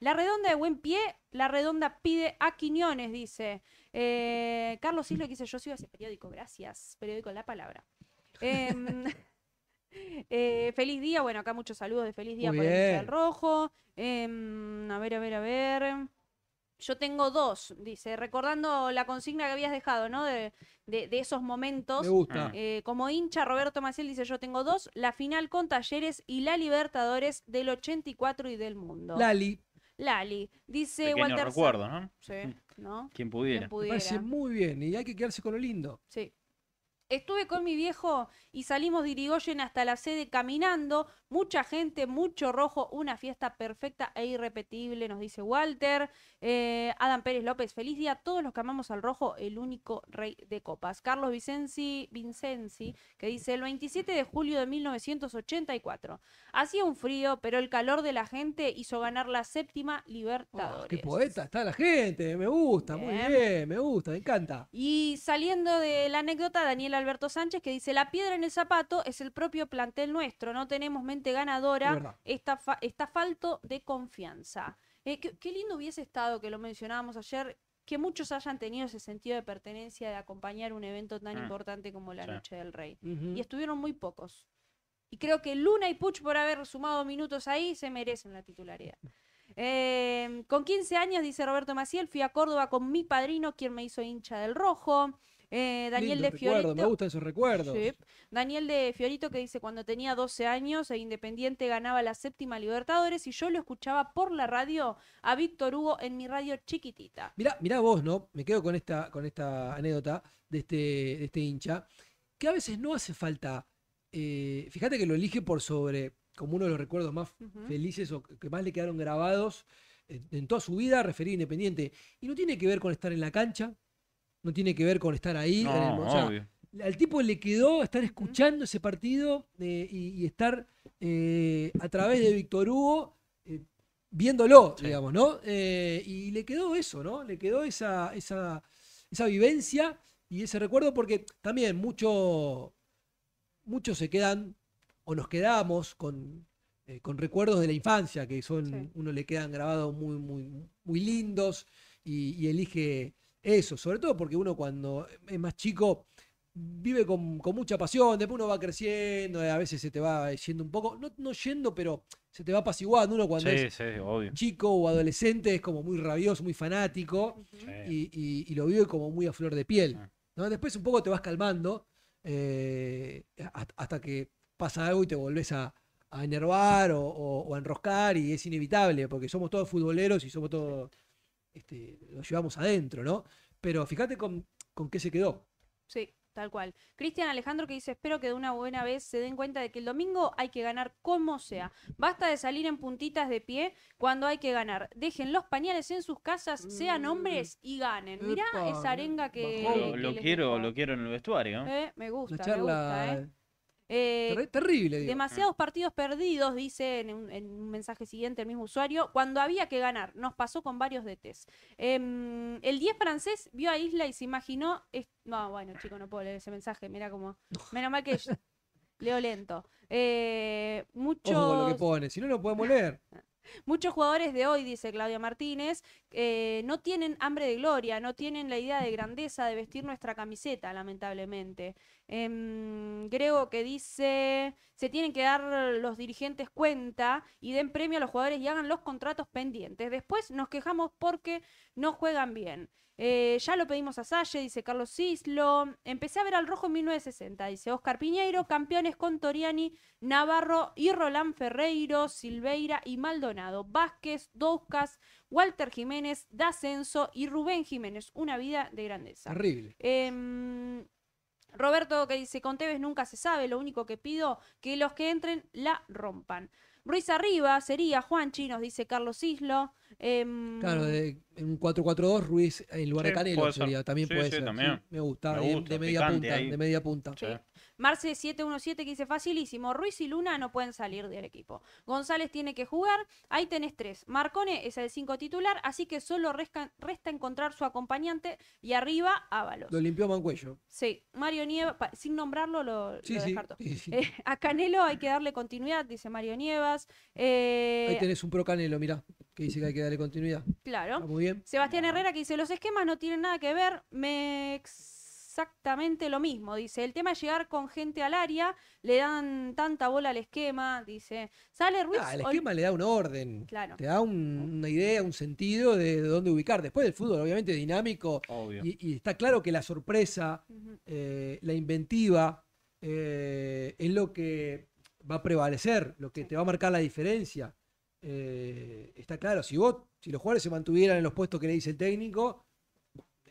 la redonda de buen pie, la redonda pide a Quiñones, dice. Eh, Carlos Islo dice, yo sigo ese periódico, gracias. Periódico La Palabra. Em, [LAUGHS] eh, feliz día, bueno, acá muchos saludos de feliz día para por el rojo. Em, a ver, a ver, a ver. Yo tengo dos, dice, recordando la consigna que habías dejado, ¿no? De, esos momentos. Ah. Eh, como hincha, Roberto Maciel dice, yo tengo dos, la final con Talleres y la Libertadores del 84 y del mundo. Lali. Lali. Dice Walter. recuerdo, ¿no? Sí, mm. ¿no? Quien pudiera. Me parece muy bien y hay que quedarse con lo lindo. Sí. Estuve con mi viejo y salimos de Irigoyen hasta la sede caminando. Mucha gente, mucho rojo, una fiesta perfecta e irrepetible, nos dice Walter. Eh, Adam Pérez López, feliz día a todos los que amamos al rojo, el único rey de copas. Carlos Vicenzi, Vincenzi, que dice, el 27 de julio de 1984, hacía un frío, pero el calor de la gente hizo ganar la séptima libertad. Ah, ¡Qué poeta está la gente! Me gusta, muy bien, me gusta, me encanta. Y saliendo de la anécdota, Daniel Alberto Sánchez, que dice, la piedra en el zapato es el propio plantel nuestro, no tenemos mente ganadora, está, fa falto de confianza. Eh, qué, lindo hubiese estado, que lo mencionábamos ayer, que muchos hayan tenido ese sentido de pertenencia de acompañar un evento tan mm. importante como la Noche del Rey. Y estuvieron muy pocos. Y creo que Luna y Puch, por haber sumado minutos ahí, se merecen la titularidad. [LAUGHS] Eh, con 15 años, dice Roberto Maciel, fui a Córdoba con mi padrino, quien me hizo hincha del rojo. Eh, Daniel de Fiorito. me gustan esos recuerdos. Daniel de Fiorito que dice: Cuando tenía 12 años e Independiente ganaba la séptima Libertadores y yo lo escuchaba por la radio a Víctor Hugo en mi radio chiquitita. Mirá, mirá vos, ¿no? Me quedo con esta, con esta anécdota de este, este hincha, que a veces no hace falta. Eh, fíjate que lo elige por sobre, como uno de los recuerdos más felices o que más le quedaron grabados en, toda su vida, a Independiente. Y no tiene que ver con estar en la cancha, no tiene que ver con estar ahí. en el, Al tipo le quedó estar escuchando ese partido eh, y, estar eh, a través de Víctor Hugo eh, viéndolo, digamos, ¿no? y le quedó eso, ¿no? Le quedó esa, esa, vivencia y ese recuerdo porque también muchos se quedan o nos quedamos con, recuerdos de la infancia que son, uno le quedan grabados muy, muy, muy lindos y elige eso, sobre todo porque uno cuando es más chico vive con, mucha pasión, después uno va creciendo, eh, a veces se te va yendo un poco, no, yendo, pero se te va apaciguando uno cuando es chico o adolescente, es como muy rabioso, muy fanático y, lo vive como muy a flor de piel. Después un poco te vas calmando eh, hasta que pasa algo y te volvés a, enervar o, o, a enroscar y es inevitable porque somos todos futboleros y somos todos... Este, lo llevamos adentro, ¿no? Pero fíjate con, qué se quedó. Sí, tal cual. Cristian Alejandro que dice, espero que de una buena vez se den cuenta de que el domingo hay que ganar como sea. Basta de salir en puntitas de pie cuando hay que ganar. Dejen los pañales en sus casas, sean mm. hombres y ganen. Mirá esa arenga que... Lo, quiero, lo quiero en el vestuario. Eh, me gusta, me gusta, ¿eh? Eh, terrible, Demasiados mm. partidos perdidos, dice en un, mensaje siguiente el mismo usuario, cuando había que ganar. Nos pasó con varios DTs. Em, el 10 francés vio a Isla y se imaginó. No, bueno, chico, no puedo leer ese mensaje. Mira como. Menos mal que. [LAUGHS] Leo lento. Eh, muchos... lo que pone, si no, lo podemos leer. [LAUGHS] Muchos jugadores de hoy, dice Claudia Martínez, eh, no tienen hambre de gloria, no tienen la idea de grandeza de vestir nuestra camiseta, lamentablemente. Em, Grego que dice, se tienen que dar los dirigentes cuenta y den premio a los jugadores y hagan los contratos pendientes. Después nos quejamos porque no juegan bien. Eh, ya lo pedimos a Salle, dice Carlos Cislo. Empecé a ver al rojo en 1960, dice Oscar Piñeiro, campeones con Toriani, Navarro y Roland Ferreiro, Silveira y Maldonado, Vázquez, Doscas Walter Jiménez, D'Ascenso y Rubén Jiménez. Una vida de grandeza. Horrible. Em, Roberto que dice, con Tevez nunca se sabe, lo único que pido que los que entren la rompan. Ruiz arriba sería Juanchi, nos dice Carlos Islo. Em, claro, en un 4 4 Ruiz en lugar de Canelo sería, también puede ser. me gusta, de, media punta, de media punta. Marce 717 que dice facilísimo. Ruiz y Luna no pueden salir del equipo. González tiene que jugar. Ahí tenés tres. Marcone es el cinco titular, así que solo resta encontrar su acompañante y arriba Ábalos. Lo limpió Mancuello. Sí. Mario Nieves sin nombrarlo, lo, descarto. Eh, a Canelo hay que darle continuidad, dice Mario Nievas. Eh, ahí tenés un pro Canelo, mirá, que dice que hay que darle continuidad. Claro. muy bien. Sebastián Herrera que dice: los esquemas no tienen nada que ver. Mex exactamente lo mismo. Dice, el tema es llegar con gente al área, le dan tanta bola al esquema, dice, sale Ruiz. al ah, esquema le da un orden, te da una idea, un sentido de, dónde ubicar. Después del fútbol, obviamente, dinámico. Y, está claro que la sorpresa, eh, la inventiva, eh, es lo que va a prevalecer, lo que te va a marcar la diferencia. Eh, está claro, si vos, si los jugadores se mantuvieran en los puestos que le dice el técnico,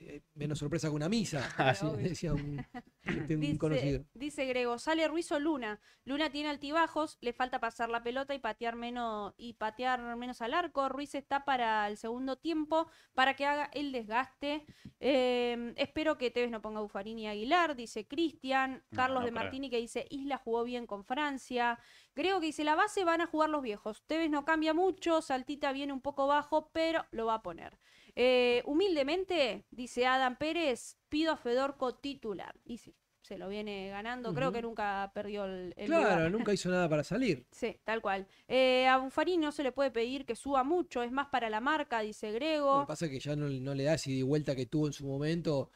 eh, menos sorpresa que una misa, [LAUGHS] así decía [LAUGHS] este, un, dice, conocido. Dice Grego, sale Ruiz o Luna. Luna tiene altibajos, le falta pasar la pelota y patear menos, y patear menos al arco. Ruiz está para el segundo tiempo para que haga el desgaste. Em, espero que Tevez no ponga Bufarini y Aguilar, dice Cristian. Carlos de Martini que dice Isla jugó bien con Francia. Grego que dice la base van a jugar los viejos. Tevez no cambia mucho, Saltita viene un poco bajo, pero lo va a poner. Eh, humildemente, dice Adam Pérez, pido a Fedorco titular. Y sí, se lo viene ganando. Creo que nunca perdió el. el claro, nunca hizo nada para salir. [LAUGHS] Sí, tal cual. Eh, a Buffarini no se le puede pedir que suba mucho, es más para la marca, dice Grego. Lo que pasa es que ya no, le da y di vuelta que tuvo en su momento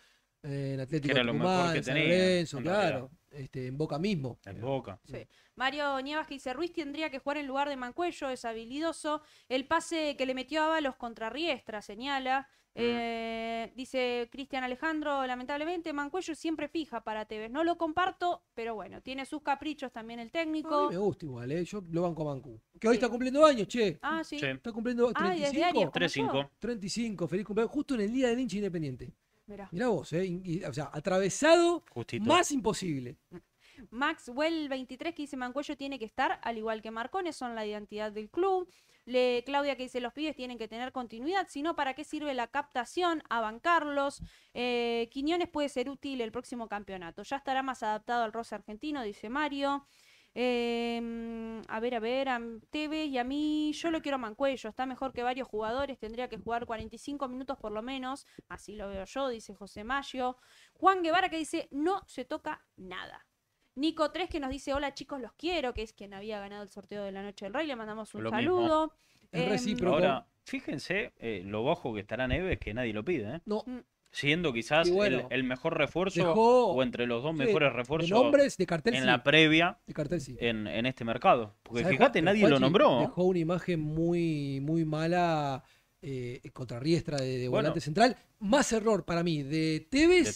eh, en Atlético Tucumán, claro. Este, en Boca mismo. En Boca. Sí. Mario Nievas que dice, Ruiz tendría que jugar en lugar de Mancuello, es habilidoso. El pase que le metió a Balos contra señala. Mm. Eh, dice Cristian Alejandro, lamentablemente Mancuello siempre fija para Tevez. No lo comparto, pero bueno, tiene sus caprichos también el técnico. A mí me gusta igual, eh. yo lo banco a Mancu. Que hoy está cumpliendo años, che. Ah, sí. Está cumpliendo 35. 35. 35, feliz cumpleaños, justo en el día del hincha independiente. Mira vos, ¿eh? o sea, atravesado, más imposible. Maxwell 23 que dice Mancuello tiene que estar, al igual que Marcones, son la identidad del club. Le, Claudia que dice los pibes tienen que tener continuidad, si no, ¿para qué sirve la captación? A bancarlos. Eh, Quiñones puede ser útil el próximo campeonato. Ya estará más adaptado al roce argentino, dice Mario. Em, a ver, a ver, a Tevez y a mí, yo lo quiero Mancuello, está mejor que varios jugadores, tendría que jugar 45 minutos por lo menos, así lo veo yo, dice José Mayo. Juan Guevara que dice, no se toca nada. Nico 3 que nos dice, hola chicos, los quiero, que es quien había ganado el sorteo de la Noche del Rey, le mandamos un saludo. Em, recíproco. Ahora, fíjense eh, lo bajo que estará es que nadie lo pide. ¿eh? No. Mm siendo quizás el, mejor refuerzo o entre los dos mejores refuerzos en la previa en, este mercado. Porque fíjate, nadie lo nombró. Dejó una imagen muy, muy mala eh, contrarriestra contra Riestra de, volante central. Más error para mí de Tevez,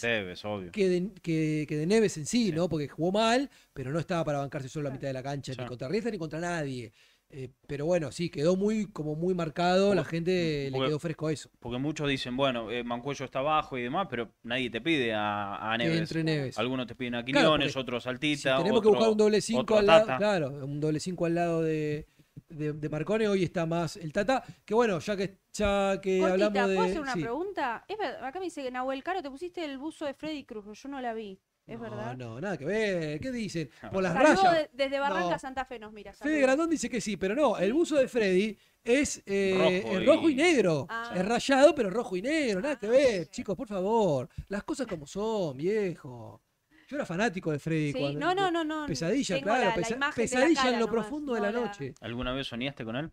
Que, de, que, de, Neves en sí, ¿no? Porque jugó mal, pero no estaba para bancarse solo la mitad de la cancha, ni contra ni contra nadie. Eh, pero bueno, sí, quedó muy, como muy marcado, la gente le quedó fresco a eso. Porque muchos dicen, bueno, eh, Mancuello está abajo y demás, pero nadie te pide a, Neves. Entre Neves. Algunos te piden a Quiñones, otros Altita. tenemos que buscar un doble 5 al lado. Claro, un doble al lado de, de, Marcone, hoy está más el Tata. Que bueno, ya que, ya que hablamos de. ¿Puedo hacer una pregunta? acá me dice que Nahuel Caro, te pusiste el buzo de Freddy Cruz, yo no la vi. ¿Es no, verdad? No, nada que ver. ¿Qué dicen? Por las rayas. desde Barranca Santa Fe nos mira. Fede Grandón dice que sí, pero no. El buzo de Freddy es eh, rojo, y... negro. Ah. Es rayado, pero rojo y negro. Nada que ah. ver, chicos, por favor. Las cosas como son, viejo. Yo era fanático de Freddy. no, no, no, no. Pesadilla, claro. pesadilla en lo profundo de la noche. ¿Alguna vez soñaste con él?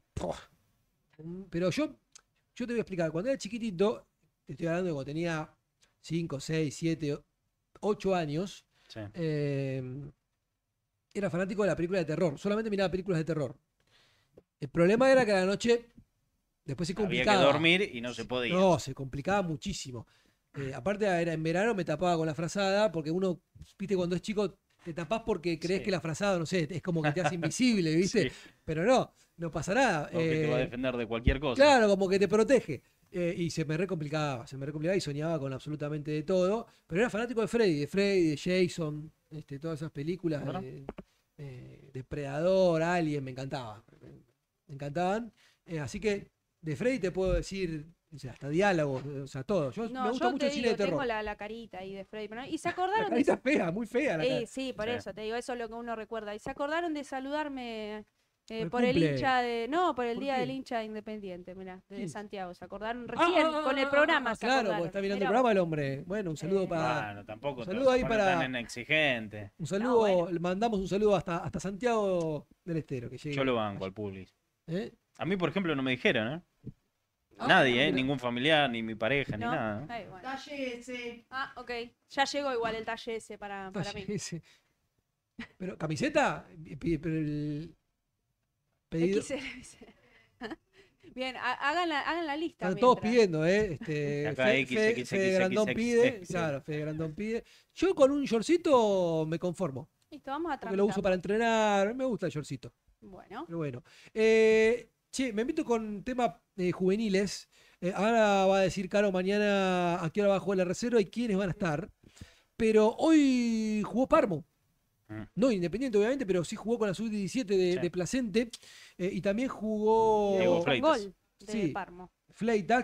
Pero yo, yo te voy a explicar. Cuando era chiquitito, te estoy hablando de cuando tenía 5, 6, 7, ocho años, eh, era fanático de la película de terror. Solamente miraba películas de terror. El problema era que a la noche después se complicaba. Había dormir y no se podía. No, se complicaba muchísimo. Eh, aparte era en verano, me tapaba con la frazada, porque uno, viste, cuando es chico te tapás porque crees que la frazada, no sé, es como que te hace invisible, [LAUGHS] ¿viste? Pero no, no pasa nada. Porque te va a eh, defender de cualquier cosa. Claro, como que te protege. Eh, y se me recomplicaba, se me recomplicaba y soñaba con absolutamente de todo. Pero era fanático de Freddy, de Freddy, de Jason, este, todas esas películas de, Predador, eh, Depredador, Alien, me encantaba. Me encantaban. Eh, así que de Freddy te puedo decir hasta diálogos, o sea, todo. me gusta mucho el cine de terror. Tengo la, carita ahí de Freddy. y se [LAUGHS] acordaron. la carita fea, muy fea la Sí, sí, por eso te digo, eso es lo que uno recuerda. Y se acordaron de saludarme eh, por, el hincha de. No, por el día del hincha independiente, mirá, de, Santiago. ¿Se acordaron ah, recién? Ah, ah, con el programa. Ah, claro, porque está mirando el programa el hombre. Bueno, un saludo para. Bueno, tampoco. Un saludo ahí para. exigente. Un saludo, mandamos un saludo hasta, hasta Santiago del Estero. Que Yo lo banco al Publis. ¿Eh? A mí, por ejemplo, no me dijeron, ¿eh? Nadie, ¿eh? Ningún familiar, ni mi pareja, ni nada. ¿eh? Talle ese. Ah, ok. Ya llegó igual el talle ese para, mí. Pero, ¿camiseta? el. Pedido... [LAUGHS] Bien, hagan la, hagan la lista. Están todos pidiendo, ¿eh? Este, Fede Grandón pide. Claro, Fede pide. Yo con un shortcito me conformo. Listo, vamos a lo uso para entrenar. Me gusta el shortcito. Bueno. Pero bueno. Eh, che, me invito con temas eh, juveniles. Eh, ahora va a decir, Caro, mañana a qué hora va a jugar la reserva y quiénes van a estar. Pero hoy jugó Parmo. Mm. No Independiente, obviamente, pero sí jugó con la sub-17 de, Placente. Eh, y también jugó. Diego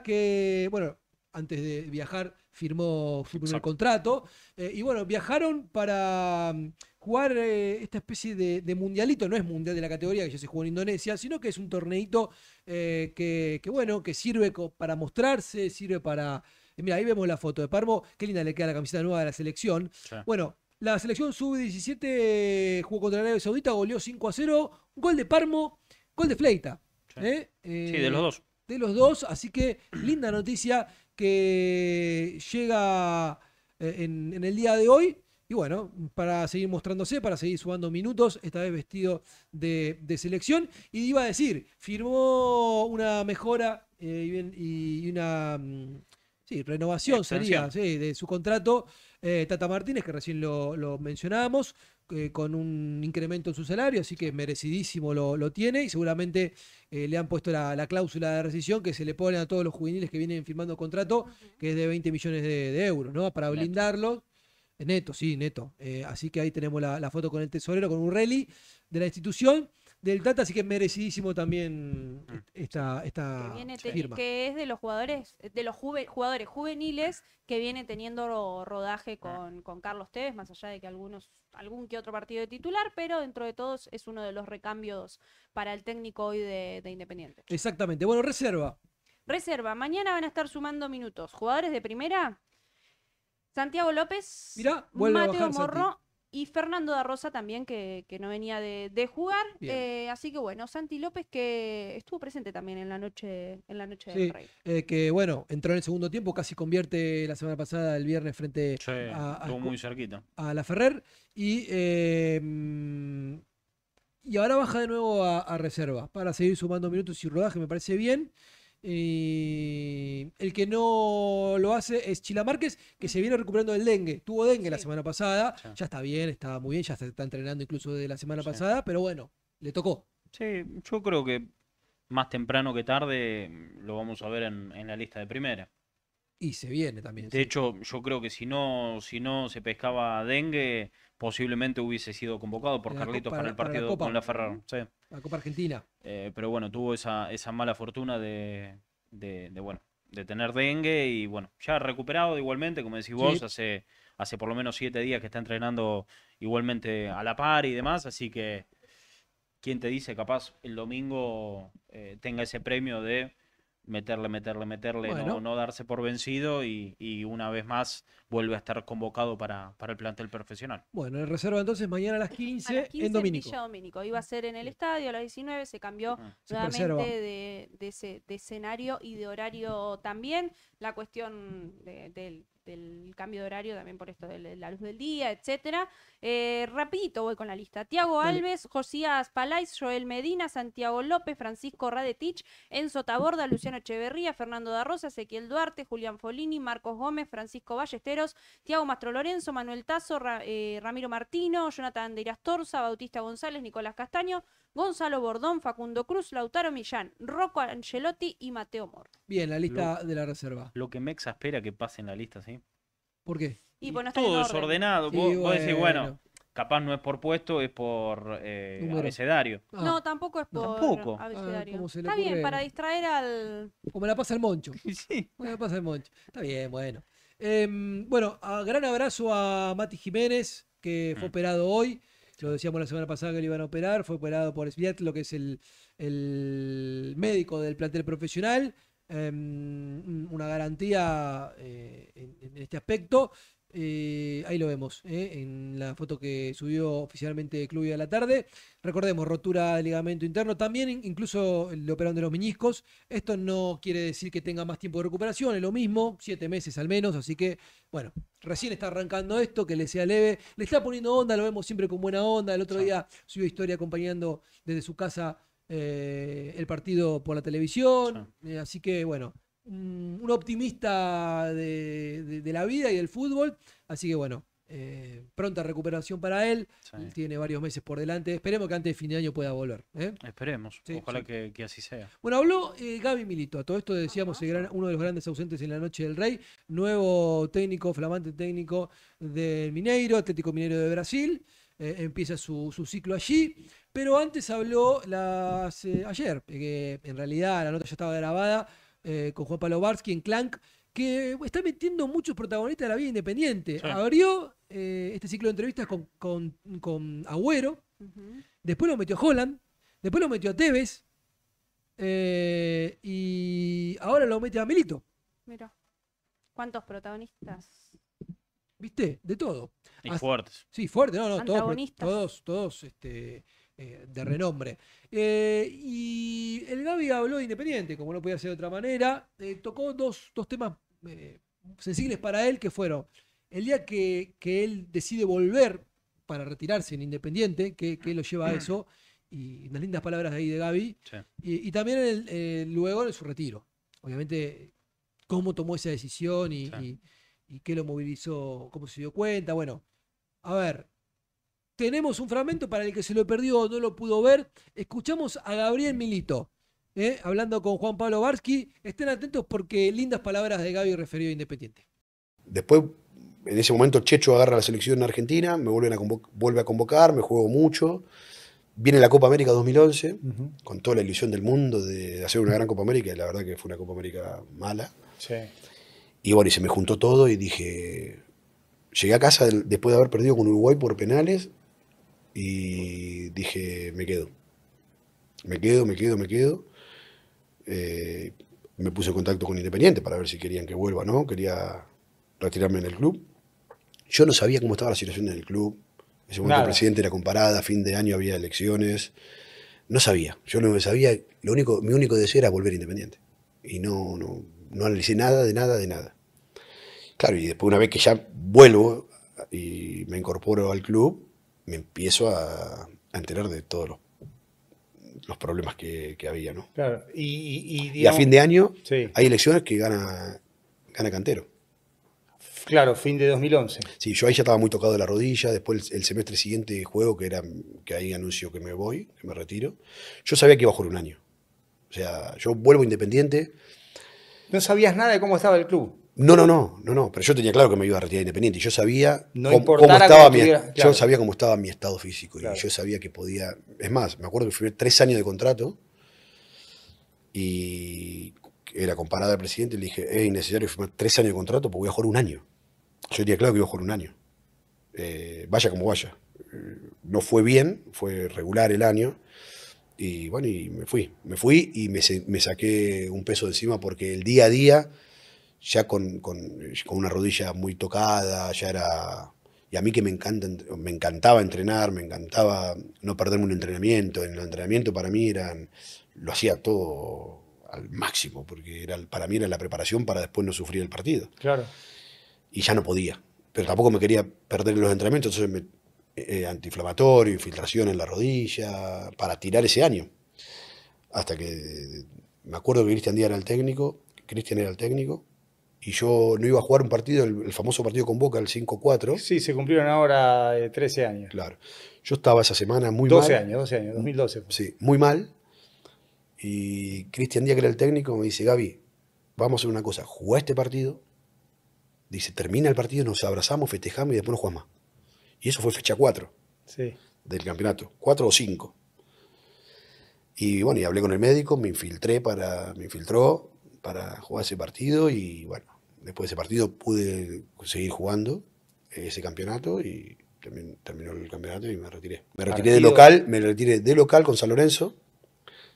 que, bueno, antes de viajar firmó su contrato. Eh, y bueno, viajaron para mm, jugar eh, esta especie de, mundialito, no es mundial de la categoría que ya se jugó en Indonesia, sino que es un torneito que, bueno, que sirve para mostrarse, sirve para... mira, ahí vemos la foto de Parmo, qué linda le queda la camiseta nueva de la selección. Bueno, la selección sub-17 jugó contra Arabia Saudita, goleó 5 a 0. gol de Parmo, gol de Fleita. Sí. ¿eh? Eh, de los dos. De los dos, así que linda noticia que llega eh, en, el día de hoy. Y bueno, para seguir mostrándose, para seguir sumando minutos, esta vez vestido de, selección. Y iba a decir, firmó una mejora y, una mm, renovación sería de su contrato eh, Tata Martínez, que recién lo, mencionábamos, eh, con un incremento en su salario, así que merecidísimo lo, tiene y seguramente eh, le han puesto la, cláusula de rescisión que se le pone a todos los juveniles que vienen firmando contrato, que es de 20 millones de, euros, ¿no? Para blindarlo. Eh, neto, sí, neto. así que ahí tenemos la, la, foto con el tesorero, con un rally de la institución del Tata, así que merecidísimo también mm. esta, que firma. Que es de los jugadores, de los jugadores juveniles que viene teniendo rodaje ah. con, Carlos Tevez, más allá de que algunos, algún que otro partido de titular, pero dentro de todos es uno de los recambios para el técnico hoy de, Independiente. Exactamente. Bueno, reserva. Reserva, mañana van a estar sumando minutos. Jugadores de primera, Santiago López, mira Mateo Morro, y Fernando da Rosa también, que, no venía de, de jugar. Eh, así que bueno, Santi López, que estuvo presente también en la noche, en la noche del eh, que bueno, entró en el segundo tiempo, casi convierte la semana pasada el viernes frente a, la Ferrer. Y, em, y ahora baja de nuevo a reserva para seguir sumando minutos y rodaje, me parece bien. Y eh, el que no lo hace es Chila Márquez, que se viene recuperando del dengue. Tuvo dengue la semana pasada, ya está bien, está muy bien, ya se está entrenando incluso de la semana pasada, pero bueno, le tocó. Sí, yo creo que más temprano que tarde lo vamos a ver en, la lista de primera. Y se viene también. De hecho, yo creo que si no, si no se pescaba dengue, posiblemente hubiese sido convocado por Carlitos para el partido con la Ferrar. Sí. La Copa Argentina. Eh, pero bueno, tuvo esa, mala fortuna de, bueno, de tener dengue y bueno, ya recuperado igualmente, como decís vos, hace, hace por lo menos siete días que está entrenando igualmente a la par y demás, así que quién te dice, capaz el domingo eh, tenga ese premio de meterle, meterle, meterle, no, no, darse por vencido y, y, una vez más vuelve a estar convocado para, para el plantel profesional. Bueno, en reserva entonces mañana a las 15, en Domínico. Iba a ser en el estadio a las 19, se cambió ah, nuevamente de, de, ese, escenario y de horario también. La cuestión del del cambio de horario, también por esto de la luz del día, etcétera. Eh, rapidito voy con la lista. Tiago Alves, Josías Palais, Joel Medina, Santiago López, Francisco Radetich, Enzo Taborda, Luciano Echeverría, Fernando da Rosa, Ezequiel Duarte, Julián Folini, Marcos Gómez, Francisco Ballesteros, Tiago Mastro Lorenzo, Manuel Tazo, eh, Ramiro Martino, Jonathan de Torza, Bautista González, Nicolás Castaño, Gonzalo Bordón, Facundo Cruz, Lautaro Millán, Rocco Angelotti y Mateo Mor. Bien, la lista de la reserva. Lo que me exaspera que pase en la lista, ¿sí? ¿Por qué? todo desordenado. Sí, vos, bueno. bueno, capaz no es por puesto, es por eh, abecedario. Ah. No, tampoco es por ¿Tampoco? abecedario. Ah, está bien, para distraer al. Como la pasa el moncho. [LAUGHS] sí. Como la pasa el moncho. Está bien, bueno. Em, bueno, gran abrazo a Mati Jiménez, que fue mm. operado hoy. Lo decíamos la semana pasada que lo iban a operar. Fue operado por lo que es el, médico del plantel profesional. Em, una garantía eh, en, este aspecto. Eh, ahí lo vemos, eh, en la foto que subió oficialmente Club de la tarde. Recordemos, rotura de ligamento interno también, incluso le operaron de los meñiscos. Esto no quiere decir que tenga más tiempo de recuperación, es lo mismo, siete meses al menos, así que, bueno, recién está arrancando esto, que le sea leve. Le está poniendo onda, lo vemos siempre con buena onda. El otro día subió historia acompañando desde su casa eh, el partido por la televisión, así que, bueno, un optimista de, la vida y del fútbol. Así que bueno, eh, pronta recuperación para él. Tiene varios meses por delante. Esperemos que antes de fin de año pueda volver. ¿eh? Esperemos, ojalá Que, así sea. Bueno, habló eh, Gaby Milito. A todo esto decíamos, uno de los grandes ausentes en la Noche del Rey. Nuevo técnico, flamante técnico del Mineiro, Atlético Mineiro de Brasil. empieza su, ciclo allí. Pero antes habló ayer, en realidad la nota ya estaba grabada eh, con Juan Pablo en Clank, que está metiendo muchos protagonistas de la vida independiente. Abrió eh, este ciclo de entrevistas con, Agüero, después lo metió Holland, después lo metió a Tevez, eh, y ahora lo mete a Melito. Mira, ¿cuántos protagonistas? ¿Viste? De todo. Y fuertes. Sí, fuertes, no, no, todos, todos, todos, este, eh, de renombre. Eh, y el Gaby habló de Independiente, como no podía ser de otra manera. Eh, tocó dos, temas sensibles para él, que fueron el día que, él decide volver para retirarse en Independiente, que, lo lleva a mm. eso, y las lindas palabras ahí de Gaby, y, también luego en su retiro. Obviamente, cómo tomó esa decisión y, y qué lo movilizó, cómo se dio cuenta. Bueno, a ver, tenemos un fragmento para el que se lo perdió o no lo pudo ver. Escuchamos a Gabriel Milito. ¿eh? Hablando con Juan Pablo Varsky. estén atentos porque lindas palabras de Gaby referido a Independiente. Después, en ese momento, Checho agarra la selección en Argentina, me vuelven a vuelve a convocar, me juego mucho. Viene la Copa América 2011, con toda la ilusión del mundo de hacer una gran Copa América, y la verdad que fue una Copa América mala. Y bueno, y se me juntó todo y dije, llegué a casa después de haber perdido con Uruguay por penales y dije, me quedo. Me quedo, me quedo, me quedo. Eh, me puse en contacto con Independiente para ver si querían que vuelva, ¿no? Quería retirarme en el club. Yo no sabía cómo estaba la situación en el club. ese momento el presidente era comparada, a fin de año había elecciones. No sabía. Yo no sabía. Lo único, mi único deseo era volver independiente. Y no, no, no analicé nada, de nada, de nada. Claro, y después una vez que ya vuelvo y me incorporo al club, me empiezo a, enterar de todos los, problemas que, había, ¿no? Claro, y, a fin de año hay elecciones que gana, gana Cantero. Claro, fin de 2011. Sí, yo ahí ya estaba muy tocado de la rodilla. Después, el, semestre siguiente juego, que era que ahí anuncio que me voy, que me retiro. Yo sabía que iba a jugar un año. O sea, yo vuelvo independiente. No sabías nada de cómo estaba el club. No, no, no, no, no, pero yo tenía claro que me iba a retirar independiente. Yo sabía, cómo, estaba mi, yo sabía cómo estaba mi estado físico y yo sabía que podía. Es más, me acuerdo que firmé tres años de contrato y era comparada al presidente y le dije: Es innecesario firmar tres años de contrato porque voy a jugar un año. Yo tenía claro que iba a jugar un año. Eh, vaya como vaya. No fue bien, fue regular el año. Y bueno, y me fui. Me fui y me, me saqué un peso de encima porque el día a día ya con, con, con, una rodilla muy tocada, ya era... Y a mí que me, encanta, me encantaba entrenar, me encantaba no perderme un entrenamiento. En el entrenamiento para mí eran, lo hacía todo al máximo, porque era, para mí era la preparación para después no sufrir el partido. Claro. Y ya no podía. Pero tampoco me quería perder los entrenamientos, entonces me, eh, eh, antiinflamatorio, infiltración en la rodilla, para tirar ese año. Hasta que me acuerdo que Cristian Díaz era el técnico, Cristian era el técnico, y yo no iba a jugar un partido, el, famoso partido con Boca, el 5-4. Sí, se cumplieron ahora 13 eh, años. Claro. Yo estaba esa semana muy mal. 12 años, 12 años, 2012. Sí, muy mal. Y Cristian Díaz, que era el técnico, me dice, Gaby, vamos a hacer una cosa, juega este partido. Dice, termina el partido, nos abrazamos, festejamos y después no jugamos más. Y eso fue fecha 4 del campeonato, 4 o 5. Y bueno, y hablé con el médico, me infiltré para, me infiltró para jugar ese partido y bueno, después de ese partido pude seguir jugando ese campeonato y también terminó el campeonato y me retiré. Me retiré de local, me retiré de local con San Lorenzo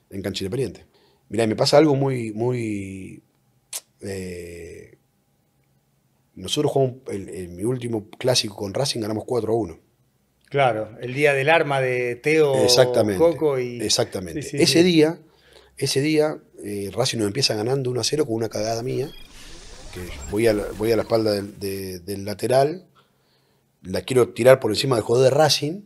en Cancha Independiente. Mirá, me pasa algo muy, muy. Eh, nosotros jugamos en mi último clásico con Racing, ganamos 4 a 1. Claro, el día del arma de Teo Coco y. Exactamente. ese día, ese día, eh, Racing nos empieza ganando 1 a 0 con una cagada mía voy a la, voy a la espalda del, lateral, la quiero tirar por encima del jugador de Racing,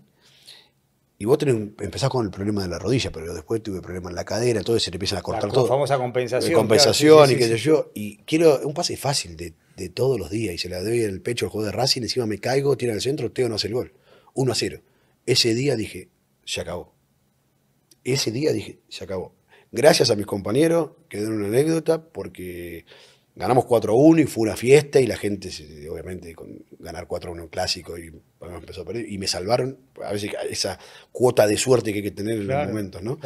y vos tenés, empezás con el problema de la rodilla, pero después tuve problemas en la cadera, todo se te empiezan a cortar la todo. Famosa compensación. Eh, compensación y qué yo. Y quiero un pase fácil de, todos los días. Y se la doy en el pecho al jugador de Racing, encima me caigo, tira al centro, Teo no hace el gol. 1 a 0. Ese día dije, se acabó. Ese día dije, se acabó. Gracias a mis compañeros, que den una anécdota, porque ganamos 4-1 y fue una fiesta y la gente, obviamente, con ganar 4-1 en clásico y empezó a perder. Y me salvaron, a veces esa cuota de suerte que hay que tener en los momentos, ¿no?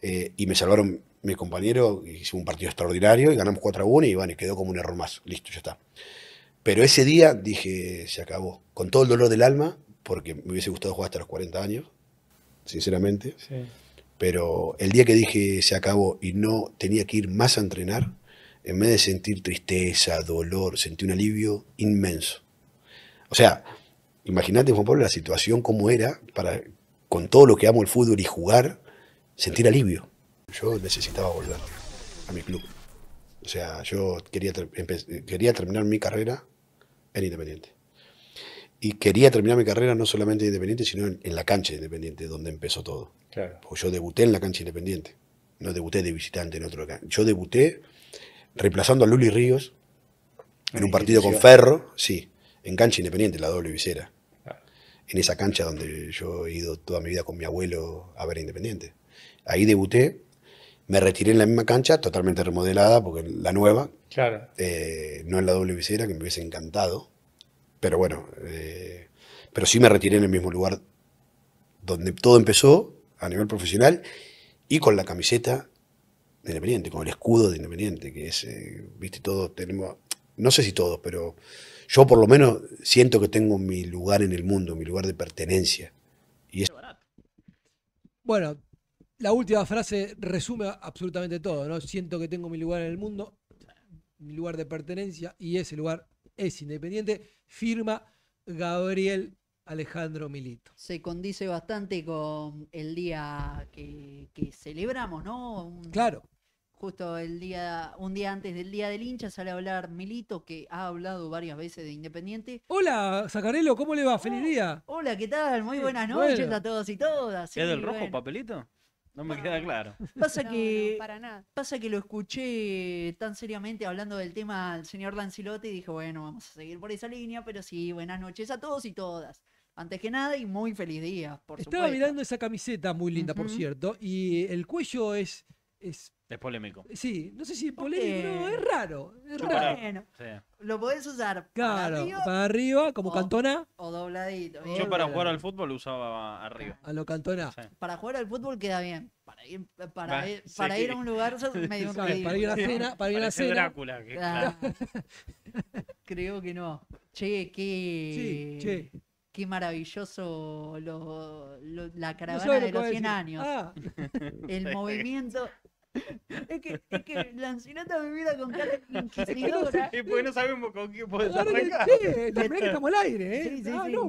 Eh, y me salvaron mi compañero, hicimos un partido extraordinario y ganamos 4-1 y bueno, quedó como un error más. Listo, ya está. Pero ese día dije, se acabó. Con todo el dolor del alma, porque me hubiese gustado jugar hasta los 40 años, sinceramente. Pero el día que dije, se acabó y no tenía que ir más a entrenar, en vez de sentir tristeza, dolor, sentí un alivio inmenso. O sea, imagínate, Juan Pablo, la situación como era para, con todo lo que amo el fútbol y jugar, sentir alivio. Yo necesitaba volver a mi club. O sea, yo quería, quería terminar mi carrera en Independiente. Y quería terminar mi carrera no solamente en Independiente, sino en, la cancha de Independiente, donde empezó todo. Claro. yo debuté en la cancha Independiente. No debuté de visitante en otro. Yo debuté reemplazando a Luli Ríos en un partido con Ferro, sí, en cancha independiente, la doble visera. En esa cancha donde yo he ido toda mi vida con mi abuelo a ver Independiente. Ahí debuté, me retiré en la misma cancha, totalmente remodelada, porque la nueva, claro. Eh, no en la doble visera, que me hubiese encantado, pero bueno, eh, pero sí me retiré en el mismo lugar donde todo empezó a nivel profesional y con la camiseta Independiente, con el escudo de Independiente, que es, eh, viste, todos tenemos, no sé si todos, pero yo por lo menos siento que tengo mi lugar en el mundo, mi lugar de pertenencia. Y es... Bueno, la última frase resume absolutamente todo, ¿no? Siento que tengo mi lugar en el mundo, mi lugar de pertenencia, y ese lugar es independiente. Firma Gabriel Alejandro Milito. Se condice bastante con el día que, celebramos, ¿no? claro justo el día, un día antes del Día del Hincha, sale a hablar Milito, que ha hablado varias veces de Independiente. Hola, Zacarelo, ¿cómo le va? Oh, ¡Feliz día! Hola, ¿qué tal? Muy buenas noches a todos y todas. ¿Es del rojo papelito? No me queda claro. Pasa que pasa que lo escuché tan seriamente hablando del tema al señor Lancilote y dije, bueno, vamos a seguir por esa línea, pero sí, buenas noches a todos y todas. Antes que nada y muy feliz día, por Estaba mirando esa camiseta muy linda, por cierto, y el cuello es es polémico. Sí, no sé si es polémico, es raro. Es raro. Lo podés usar claro, para arriba, como cantona. O dobladito. Yo para jugar al fútbol usaba arriba. A lo cantona. Para jugar al fútbol queda bien. Para ir, para, ir, para ir a un lugar [LAUGHS] medio Para ir a la cena. Para ir a la cena. Drácula, [LAUGHS] Creo que no. Che, qué. qué maravilloso la caravana de los 100 años. Ah. El [LAUGHS] movimiento, [LAUGHS] Es que, es que la encinata vida con cara inquisidora. porque no sabemos con quién podemos claro La Sí, estamos al aire, ¿eh? Sí, sí, ah, sí, no, yo.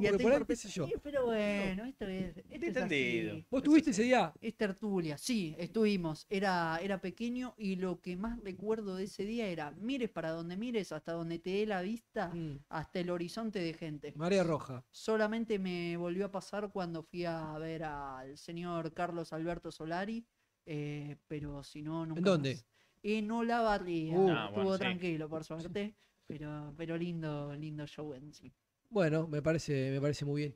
pero bueno, esto es. Esto Entendido. ¿Vos estuviste ese día? Es tertulia, sí, estuvimos. Era, era pequeño y lo que más recuerdo de ese día era: mires para donde mires, hasta donde te dé la vista, mm. hasta el horizonte de gente. María Roja. Solamente me volvió a pasar cuando fui a ver al señor Carlos Alberto Solari eh, pero si no, nunca. ¿En dónde? En Olavarría. Uh. Ah, estuvo tranquilo, por suerte. Pero, pero lindo, lindo show en sí. Bueno, me parece, me parece muy bien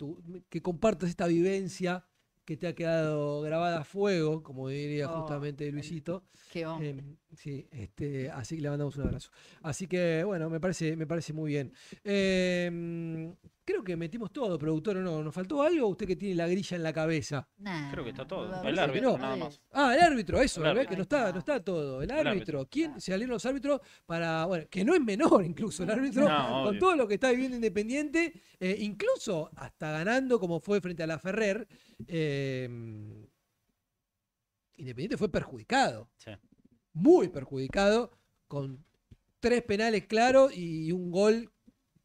que compartas esta vivencia que te ha quedado grabada a fuego, como diría oh, justamente Luisito. Qué em, sí, este, así que le mandamos un abrazo. Así que bueno, me parece, me parece muy bien. Eh, Creo que metimos todo, productor o no. ¿Nos faltó algo? ¿Usted que tiene la grilla en la cabeza? Creo que está todo. el árbitro, nada más. Ah, el árbitro, eso, la ¿eh? que no está, todo. El árbitro. ¿Quién se salieron los árbitros para. Bueno, que no es menor incluso el árbitro, con todo lo que está viviendo Independiente, eh, incluso hasta ganando como fue frente a la Ferrer. Eh, Independiente fue perjudicado. Sí. Muy perjudicado, con tres penales claros y un gol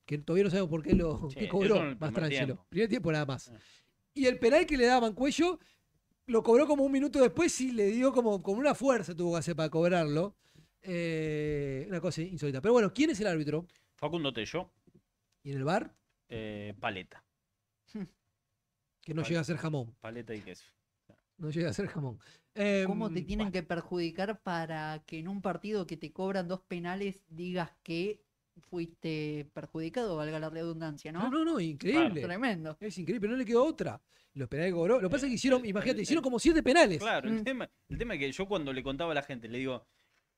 que todavía no sabemos por qué lo cobró. Más tranquilo. Primer tiempo nada más. Ah. Y el penal que le daban Cuello lo cobró como un minuto después y le dio como, una fuerza tuvo que hacer para cobrarlo. Eh, una cosa insólita. Pero bueno, ¿quién es el árbitro? Facundo Tello. ¿Y en el bar? Eh, paleta. [LAUGHS] Que no llega a ser jamón. Paleta y queso. No llega a ser jamón. Em, ¿Cómo te tienen que perjudicar para que en un partido que te cobran dos penales digas que fuiste perjudicado, valga la redundancia, ¿no? No, no, no, increíble. Tremendo. Es increíble, no le quedó otra. Los penales cobró. Lo que pasa es que eh, hicieron, imagínate, hicieron como siete penales. Claro, mm. el, tema, es que yo cuando le contaba a la gente, le digo,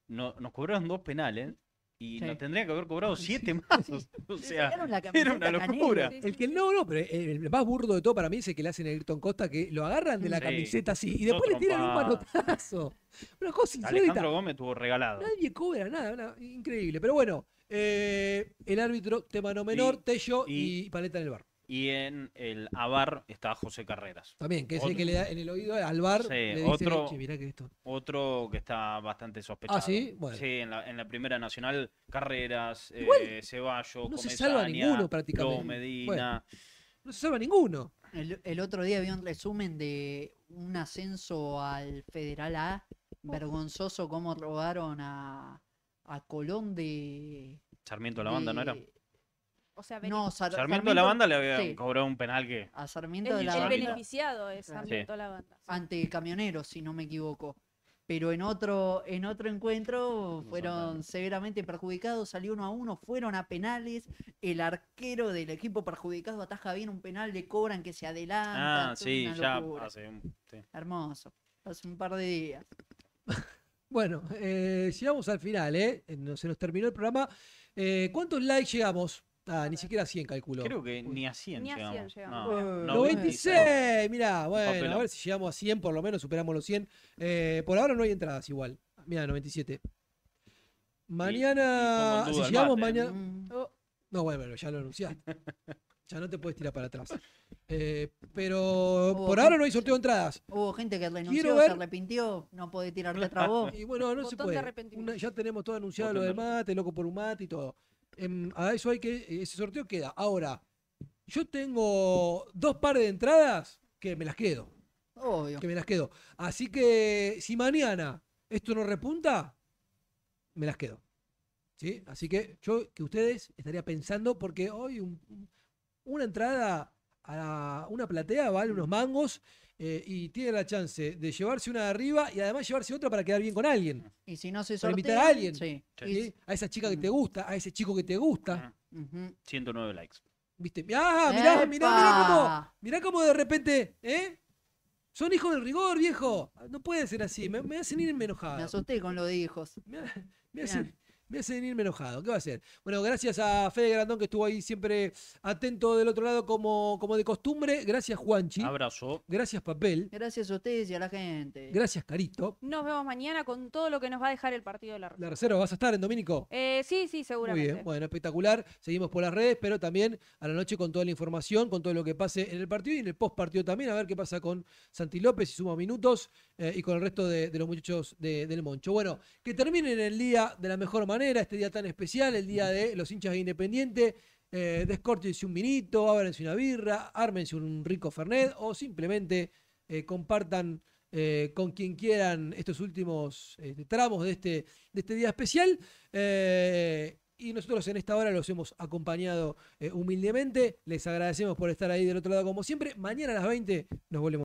no, nos cobraron dos penales y nos tendría que haber cobrado siete mazos. [LAUGHS] O sea, era una locura. El que no, no, pero eh, el más burdo de todo para mí es el que le hacen a Ayrton Costa, que lo agarran de la camiseta así y después le tiran un manotazo. Una cosa Alejandro Gómez tuvo regalado. Nadie cobra nada, increíble. Pero bueno, eh, el árbitro, tema no menor, Tello y, Paleta en el bar y en el Avar está José Carreras. También, que es el que le da en el oído al bar. otro, que otro que está bastante sospechoso. Ah, sí, bueno. Sí, en la, en la Primera Nacional, Carreras, eh, Ceballos, No se salva ninguno prácticamente. Medina. no se salva ninguno. El, otro día vi un resumen de un ascenso al Federal A. Vergonzoso cómo robaron a, a Colón de. Sarmiento de la banda, ¿no era? O Sarmiento, de la banda le había cobrado un penal que. A Sarmiento el, de la el beneficiado es eh, Sarmiento la banda. Ante camioneros, si no me equivoco. Pero en otro, en otro encuentro fueron severamente perjudicados, salió uno a uno, fueron a penales, el arquero del equipo perjudicado ataja bien un penal, le cobran que se adelanta. Ah, sí, ya. Hace un, Hermoso. Hace un par de días. [LAUGHS] Bueno, eh, llegamos al final, ¿eh? Se nos terminó el programa. Eh, ¿Cuántos likes llegamos? Ah, ni siquiera 100 calculó. Creo que ni a 100 llegamos. No. 96, mirá, bueno, a ver si llegamos a 100, por lo menos superamos los 100. Eh, por ahora no hay entradas igual. Mirá, 97. Mañana, si llegamos mañana... Mm. No, bueno, ya lo anunciaste. [LAUGHS] ya no te puedes tirar para atrás. Eh, pero por ahora no hay sorteo de entradas. Hubo gente que renunció, se arrepintió, no puede tirarte atrás vos. [LAUGHS] Y bueno, no se puede. ya tenemos todo anunciado lo del mate, loco por un mate y todo a eso hay que. Ese sorteo queda. Ahora, yo tengo dos pares de entradas que me las quedo. Obvio. Que me las quedo. Así que si mañana esto no repunta, me las quedo. ¿Sí? Así que yo que ustedes estaría pensando, porque hoy una entrada a una platea vale unos mangos eh, y tiene la chance de llevarse una de arriba y además llevarse otra para quedar bien con alguien. Y si no se Para invitar a alguien. Sí. A esa chica que mm. te gusta, a ese chico que te gusta. 109 ah. likes. ¿Viste? Ah, mirá, mirá, mirá cómo, mirá cómo de repente, ¿eh? Son hijos del rigor, viejo. No puede ser así. Me, me hacen irme Me asusté con lo de hijos. me hacen- me a venirme enojado. ¿Qué va a hacer? Bueno, gracias a Fede Grandón que estuvo ahí siempre atento del otro lado como, como de costumbre. Gracias Juanchi. Abrazo. Gracias Papel. Gracias a ustedes y a la gente. Gracias Carito. Nos vemos mañana con todo lo que nos va a dejar el partido de la reserva. ¿La reserva vas a estar en domínico? Eh, sí, sí, seguramente. Muy bien, bueno, espectacular. Seguimos por las redes, pero también a la noche con toda la información, con todo lo que pase en el partido y en el post partido también, a ver qué pasa con Santi López, y suma minutos, eh, y con el resto de, los muchachos del Moncho. Bueno, que terminen el día de la mejor manera este día tan especial, el día de los hinchas de Independiente. Eh, un vinito, ábranse una birra, ármense un rico Fernet o simplemente eh, compartan eh, con quien quieran estos últimos este, tramos de este, de este día especial. y nosotros en esta hora los hemos acompañado humildemente. Les agradecemos por estar ahí del otro lado como siempre. Mañana a las 20 nos volvemos.